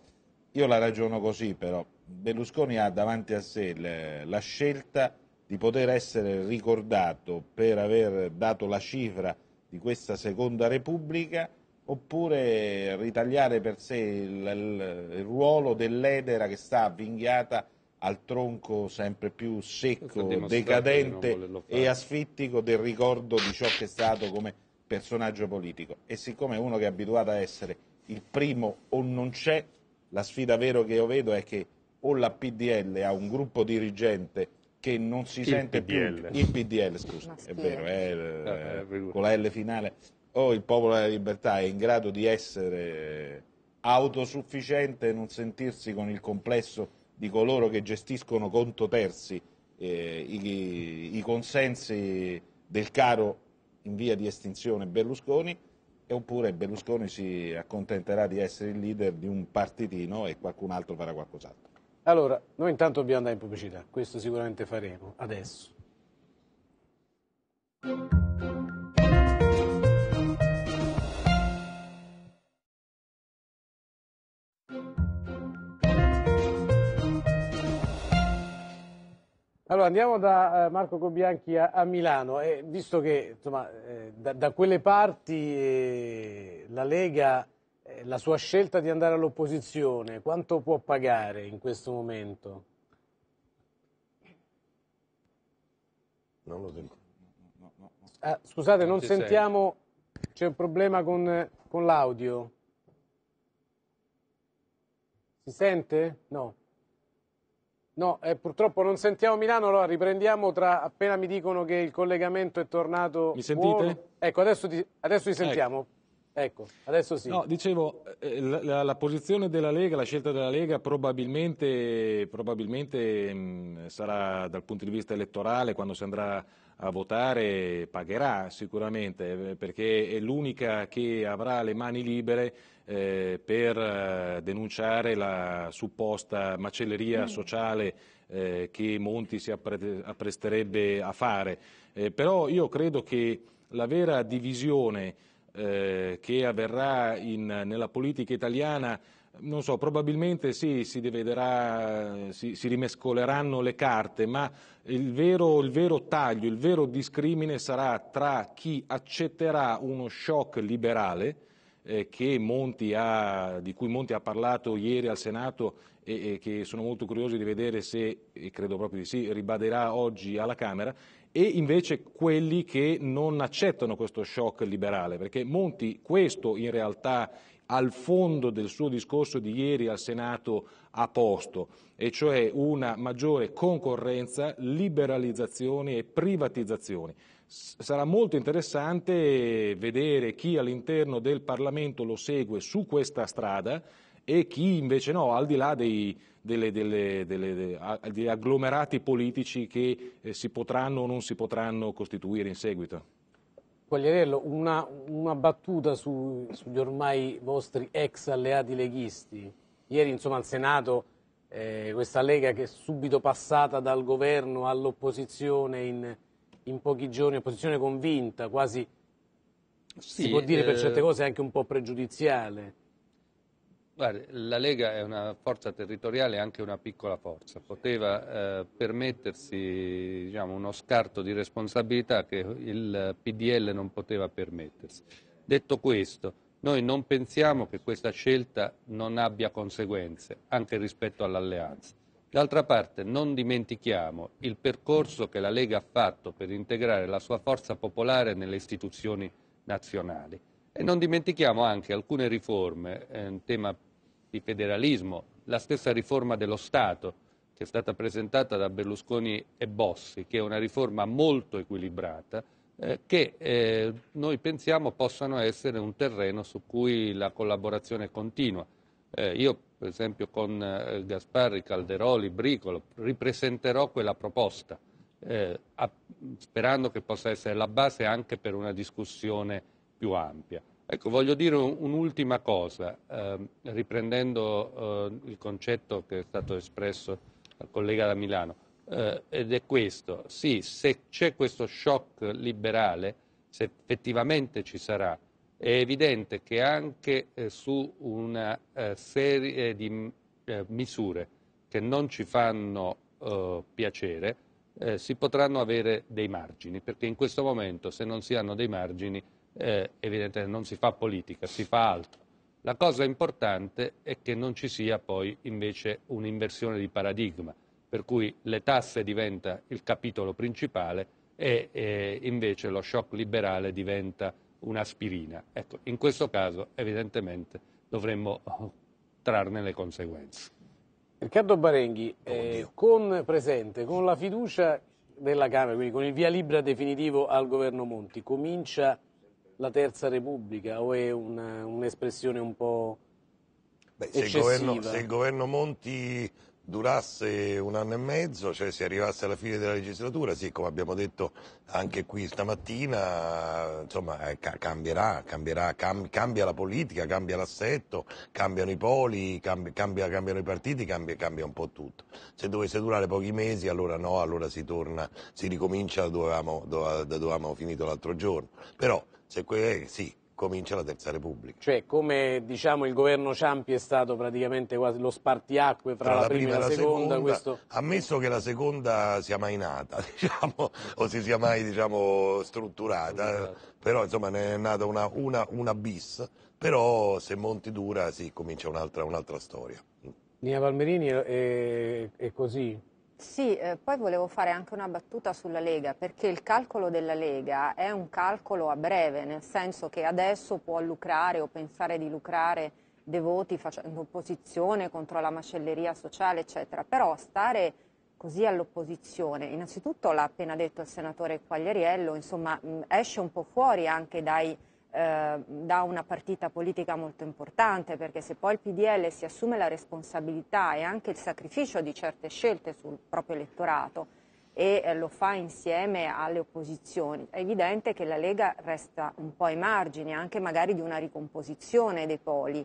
Io la ragiono così però, Berlusconi ha davanti a sé le, la scelta di poter essere ricordato per aver dato la cifra di questa seconda repubblica oppure ritagliare per sé il, il, il ruolo dell'edera che sta avvinghiata al tronco sempre più secco, ecco, decadente e asfittico del ricordo di ciò che è stato come personaggio politico. E siccome uno che è abituato a essere il primo o non c'è, la sfida vera che io vedo è che o la PDL ha un gruppo dirigente che non si il sente PDL. più il PDL, scusa, è vero, è, è, eh, eh, con la L finale, o il popolo della libertà è in grado di essere autosufficiente e non sentirsi con il complesso di coloro che gestiscono conto terzi eh, i, i, consensi del caro in via di estinzione Berlusconi, oppure Berlusconi si accontenterà di essere il leader di un partitino e qualcun altro farà qualcos'altro. Allora, noi intanto dobbiamo andare in pubblicità, questo sicuramente faremo adesso. Allora andiamo da eh, Marco Cobianchi a, a Milano, eh, visto che insomma, eh, da, da, quelle parti eh, la Lega, eh, la sua scelta di andare all'opposizione, quanto può pagare in questo momento? Non lo sento. Ah, scusate, non, non sentiamo, c'è un problema con, con l'audio. Si sente? No. No, eh, purtroppo non sentiamo Milano, allora riprendiamo tra appena mi dicono che il collegamento è tornato. Mi sentite? Buono. Ecco, adesso ti, adesso ti sentiamo. Ecco. Ecco, adesso sì. No, dicevo, eh, la, la, la, posizione della Lega, la scelta della Lega probabilmente, probabilmente mh, sarà dal punto di vista elettorale, quando si andrà a votare, pagherà sicuramente, eh, perché è l'unica che avrà le mani libere eh, per eh, denunciare la supposta macelleria mm. sociale eh, che Monti si appre- appresterebbe a fare. Eh, però io credo che la vera divisione eh, che avverrà in, nella politica italiana, non so, probabilmente sì, si, vedrà, si, si rimescoleranno le carte, ma il vero, il vero taglio, il vero discrimine sarà tra chi accetterà uno shock liberale, eh, ha, di cui Monti ha parlato ieri al Senato e, e, che sono molto curioso di vedere se, e credo proprio di sì, ribadirà oggi alla Camera, e invece quelli che non accettano questo shock liberale, perché Monti questo in realtà al fondo del suo discorso di ieri al Senato ha posto, e cioè una maggiore concorrenza, liberalizzazioni e privatizzazioni. Sarà molto interessante vedere chi all'interno del Parlamento lo segue su questa strada e chi invece no, al di là dei delle, delle, delle, a, agglomerati politici che eh, si potranno o non si potranno costituire in seguito? Quagliarello, una, una battuta su, sugli ormai vostri ex alleati leghisti. Ieri insomma, al Senato eh, questa Lega che è subito passata dal governo all'opposizione in, in pochi giorni, opposizione convinta, quasi sì, si può dire per eh, certe cose anche un po' pregiudiziale. Guarda, la Lega è una forza territoriale e anche una piccola forza, poteva eh, permettersi diciamo, uno scarto di responsabilità che il PDL non poteva permettersi. Detto questo, noi non pensiamo che questa scelta non abbia conseguenze anche rispetto all'alleanza. D'altra parte non dimentichiamo il percorso che la Lega ha fatto per integrare la sua forza popolare nelle istituzioni nazionali. E non dimentichiamo anche alcune riforme, eh, tema di federalismo, la stessa riforma dello Stato che è stata presentata da Berlusconi e Bossi, che è una riforma molto equilibrata, eh, che eh, noi pensiamo possano essere un terreno su cui la collaborazione continua. Eh, io, per esempio, con eh, Gasparri, Calderoli, Bricolo, ripresenterò quella proposta, eh, a, sperando che possa essere la base anche per una discussione più ampia. Ecco, voglio dire un'ultima cosa, eh, riprendendo eh, il concetto che è stato espresso dal collega da Milano, eh, ed è questo, sì, se c'è questo shock liberale, se effettivamente ci sarà, è evidente che anche eh, su una eh, serie di eh, misure che non ci fanno piacere, si potranno avere dei margini, perché in questo momento se non si hanno dei margini eh, evidentemente non si fa politica, si fa altro. La cosa importante è che non ci sia poi invece un'inversione di paradigma, per cui le tasse diventa il capitolo principale e eh, invece lo shock liberale diventa un'aspirina. Ecco, in questo caso evidentemente dovremmo oh, trarne le conseguenze. Riccardo Barenghi, oh, eh, con presente, con la fiducia della Camera, quindi con il via libera definitivo al governo Monti, comincia la Terza Repubblica o è un'espressione un, po' Beh, se, il governo, se, il governo, Monti durasse un anno e mezzo, cioè se arrivasse alla fine della legislatura, sì, come abbiamo detto anche qui stamattina, insomma, eh, cambierà, cambierà cam cambia la politica, cambia l'assetto, cambiano i poli, cambi cambia, cambiano i partiti, cambia, cambia, un po' tutto. Se dovesse durare pochi mesi, allora no, allora si torna, si ricomincia da dove avevamo finito l'altro giorno. Però se que- eh, sì, comincia la Terza Repubblica. Cioè, come diciamo il governo Ciampi è stato praticamente quasi lo spartiacque fra, fra la, prima e la, seconda, seconda questo... ammesso che la seconda sia mai nata, diciamo, o si sia mai diciamo, strutturata, esatto. però insomma ne è nata una, una, una, bis, però se Monti dura sì, comincia un'altra, un'altra storia. Nia Palmerini è, è così? Sì, eh, poi volevo fare anche una battuta sulla Lega, perché il calcolo della Lega è un calcolo a breve, nel senso che adesso può lucrare o pensare di lucrare dei voti facendo opposizione contro la macelleria sociale, eccetera. Però stare così all'opposizione, innanzitutto l'ha appena detto il senatore Quagliariello, insomma, mh, esce un po' fuori anche dai Ehm, da una partita politica molto importante, perché se poi il PDL si assume la responsabilità e anche il sacrificio di certe scelte sul proprio elettorato e eh, lo fa insieme alle opposizioni, è evidente che la Lega resta un po' ai margini, anche magari di una ricomposizione dei poli.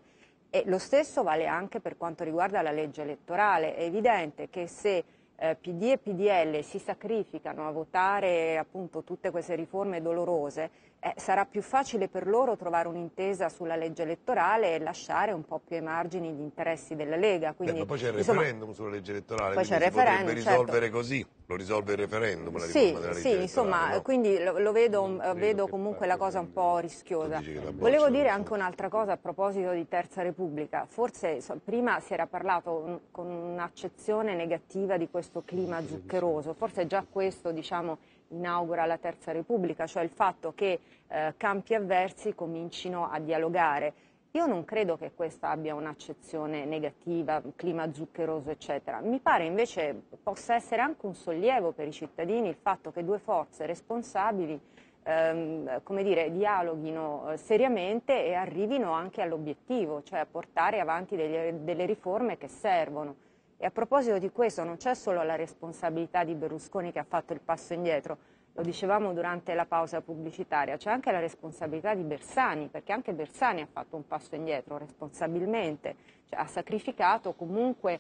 E lo stesso vale anche per quanto riguarda la legge elettorale. È evidente che se eh, PD e PDL si sacrificano a votare appunto tutte queste riforme dolorose, eh, sarà più facile per loro trovare un'intesa sulla legge elettorale e lasciare un po' più ai margini gli interessi della Lega. Quindi, Beh, poi c'è il insomma, referendum sulla legge elettorale, poi c'è il referendum, certo. risolvere certo. così, lo risolve il referendum la sì, della legge Sì, insomma, no? quindi lo, lo vedo, vedo comunque la cosa un po' rischiosa. Volevo dire anche un'altra cosa a proposito di Terza Repubblica, forse so, prima si era parlato con un'accezione negativa di questo clima zuccheroso, forse già questo diciamo inaugura la Terza Repubblica, cioè il fatto che eh, campi avversi comincino a dialogare. Io non credo che questa abbia un'accezione negativa, clima zuccheroso, eccetera. Mi pare invece possa essere anche un sollievo per i cittadini il fatto che due forze responsabili ehm, come dire, dialoghino eh, seriamente e arrivino anche all'obiettivo, cioè a portare avanti delle, delle riforme che servono. E a proposito di questo non c'è solo la responsabilità di Berlusconi che ha fatto il passo indietro, lo dicevamo durante la pausa pubblicitaria, c'è anche la responsabilità di Bersani, perché anche Bersani ha fatto un passo indietro responsabilmente, cioè ha sacrificato comunque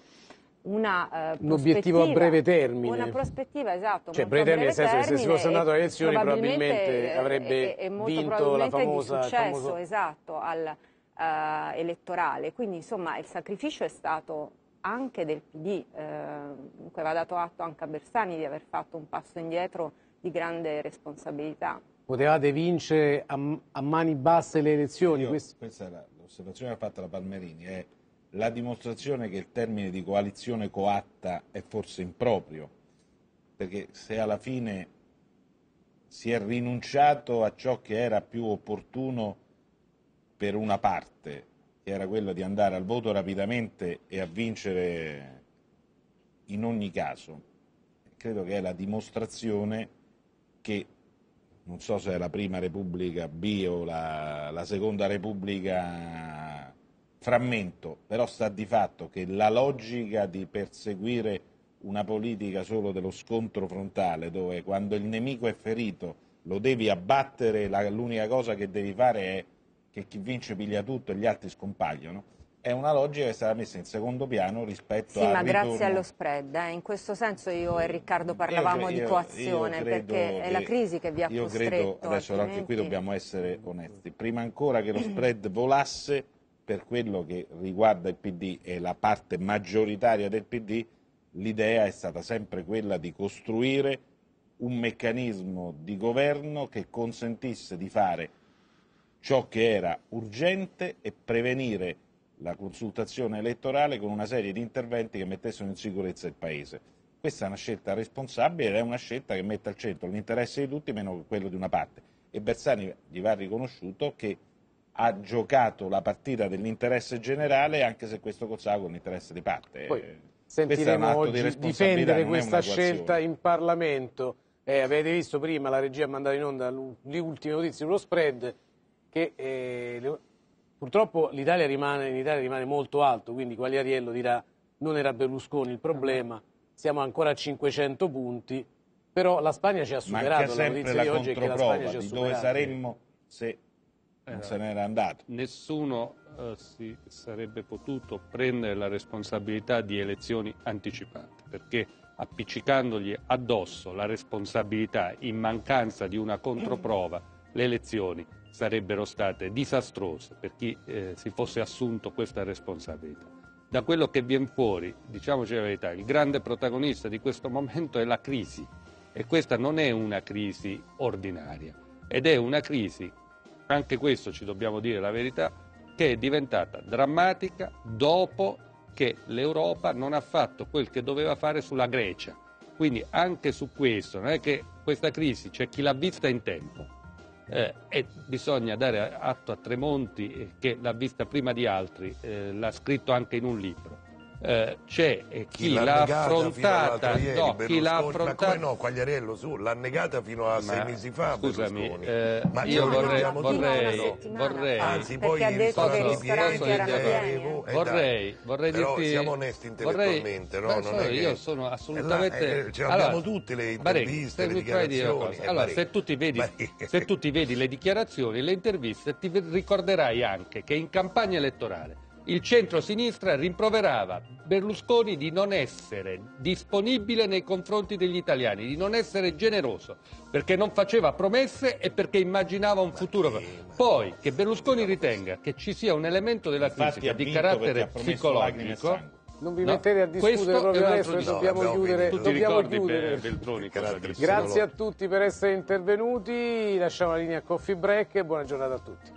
una, eh, un obiettivo a breve termine. Una prospettiva, esatto. Cioè, breve termine, breve nel senso che se si fosse andato alle elezioni probabilmente, probabilmente avrebbe e, e vinto probabilmente la famosa... Successo, famoso... esatto, al, uh, elettorale. Quindi, insomma, il sacrificio è stato anche del PD, ehm, comunque va dato atto anche a Bersani di aver fatto un passo indietro di grande responsabilità. Potevate vincere a, a mani basse le elezioni. Io, questo... Questa è l'osservazione che ha fatto la Palmerini, è la dimostrazione che il termine di coalizione coatta è forse improprio, perché se alla fine si è rinunciato a ciò che era più opportuno per una parte era quella di andare al voto rapidamente e a vincere in ogni caso. Credo che è la dimostrazione che, non so se è la prima Repubblica B o la, la seconda Repubblica frammento, però sta di fatto che la logica di perseguire una politica solo dello scontro frontale, dove quando il nemico è ferito lo devi abbattere, l'unica cosa che devi fare è che chi vince piglia tutto e gli altri scompaiono, è una logica che sarà messa in secondo piano rispetto sì, a... Sì, ma grazie allo spread. Eh. In questo senso io e Riccardo parlavamo io, io, di coazione, perché è la crisi che vi ha io costretto. Io credo, adesso altrimenti... anche qui dobbiamo essere onesti, prima ancora che lo spread volasse, per quello che riguarda il PD e la parte maggioritaria del PD, l'idea è stata sempre quella di costruire un meccanismo di governo che consentisse di fare ciò che era urgente e prevenire la consultazione elettorale con una serie di interventi che mettessero in sicurezza il Paese. Questa è una scelta responsabile ed è una scelta che mette al centro l'interesse di tutti meno che quello di una parte. E Bersani gli va riconosciuto che ha giocato la partita dell'interesse generale anche se questo consacra con l'interesse di parte. Poi, eh, sentiremo oggi di difendere questa scelta in Parlamento. Eh, avete visto prima la regia mandare in onda le ultime notizie sullo spread che eh, le, purtroppo l'Italia rimane, in Italia rimane molto alto, quindi Quagliariello dirà non era Berlusconi il problema, siamo ancora a 500 punti, però la Spagna ci ha superato, la notizia la di oggi è che la Spagna ci ha superato. dove saremmo se non se n'era andato? Nessuno eh, si sarebbe potuto prendere la responsabilità di elezioni anticipate, perché appiccicandogli addosso la responsabilità in mancanza di una controprova, le elezioni sarebbero state disastrose per chi eh, si fosse assunto questa responsabilità. Da quello che viene fuori, diciamoci la verità, il grande protagonista di questo momento è la crisi e questa non è una crisi ordinaria ed è una crisi, anche questo ci dobbiamo dire la verità, che è diventata drammatica dopo che l'Europa non ha fatto quel che doveva fare sulla Grecia. Quindi anche su questo, non è che questa crisi c'è chi l'ha vista in tempo eh, e bisogna dare atto a Tremonti che l'ha vista prima di altri, eh, l'ha scritto anche in un libro. Eh, c'è chi, chi l'ha affrontata, ieri, no, chi l'ha affrontata... Ma no, Quagliarello, su, l'ha negata fino a ma, sei mesi fa scusami, eh, ma io vorrei, vorrei, vorrei, Anzi, poi ha detto che i ristoranti erano pieni. Eh, eh, eh vorrei, vorrei però dirti... siamo onesti intellettualmente, vorrei, no? Non so, è io che... sono assolutamente... Là, eh, ce l'abbiamo allora, tutte le interviste, le dichiarazioni. allora, se tu, vedi, se tu ti vedi le dichiarazioni, le interviste, ti ricorderai anche che in campagna elettorale il centro-sinistra rimproverava Berlusconi di non essere disponibile nei confronti degli italiani, di non essere generoso, perché non faceva promesse e perché immaginava un futuro. Poi che Berlusconi ritenga che ci sia un elemento della fisica di carattere psicologico non vi no, mettete a discutere proprio adesso no, dobbiamo chiudere, dobbiamo chiudere. Beltroni, grazie a tutti per essere intervenuti lasciamo la linea a coffee break e buona giornata a tutti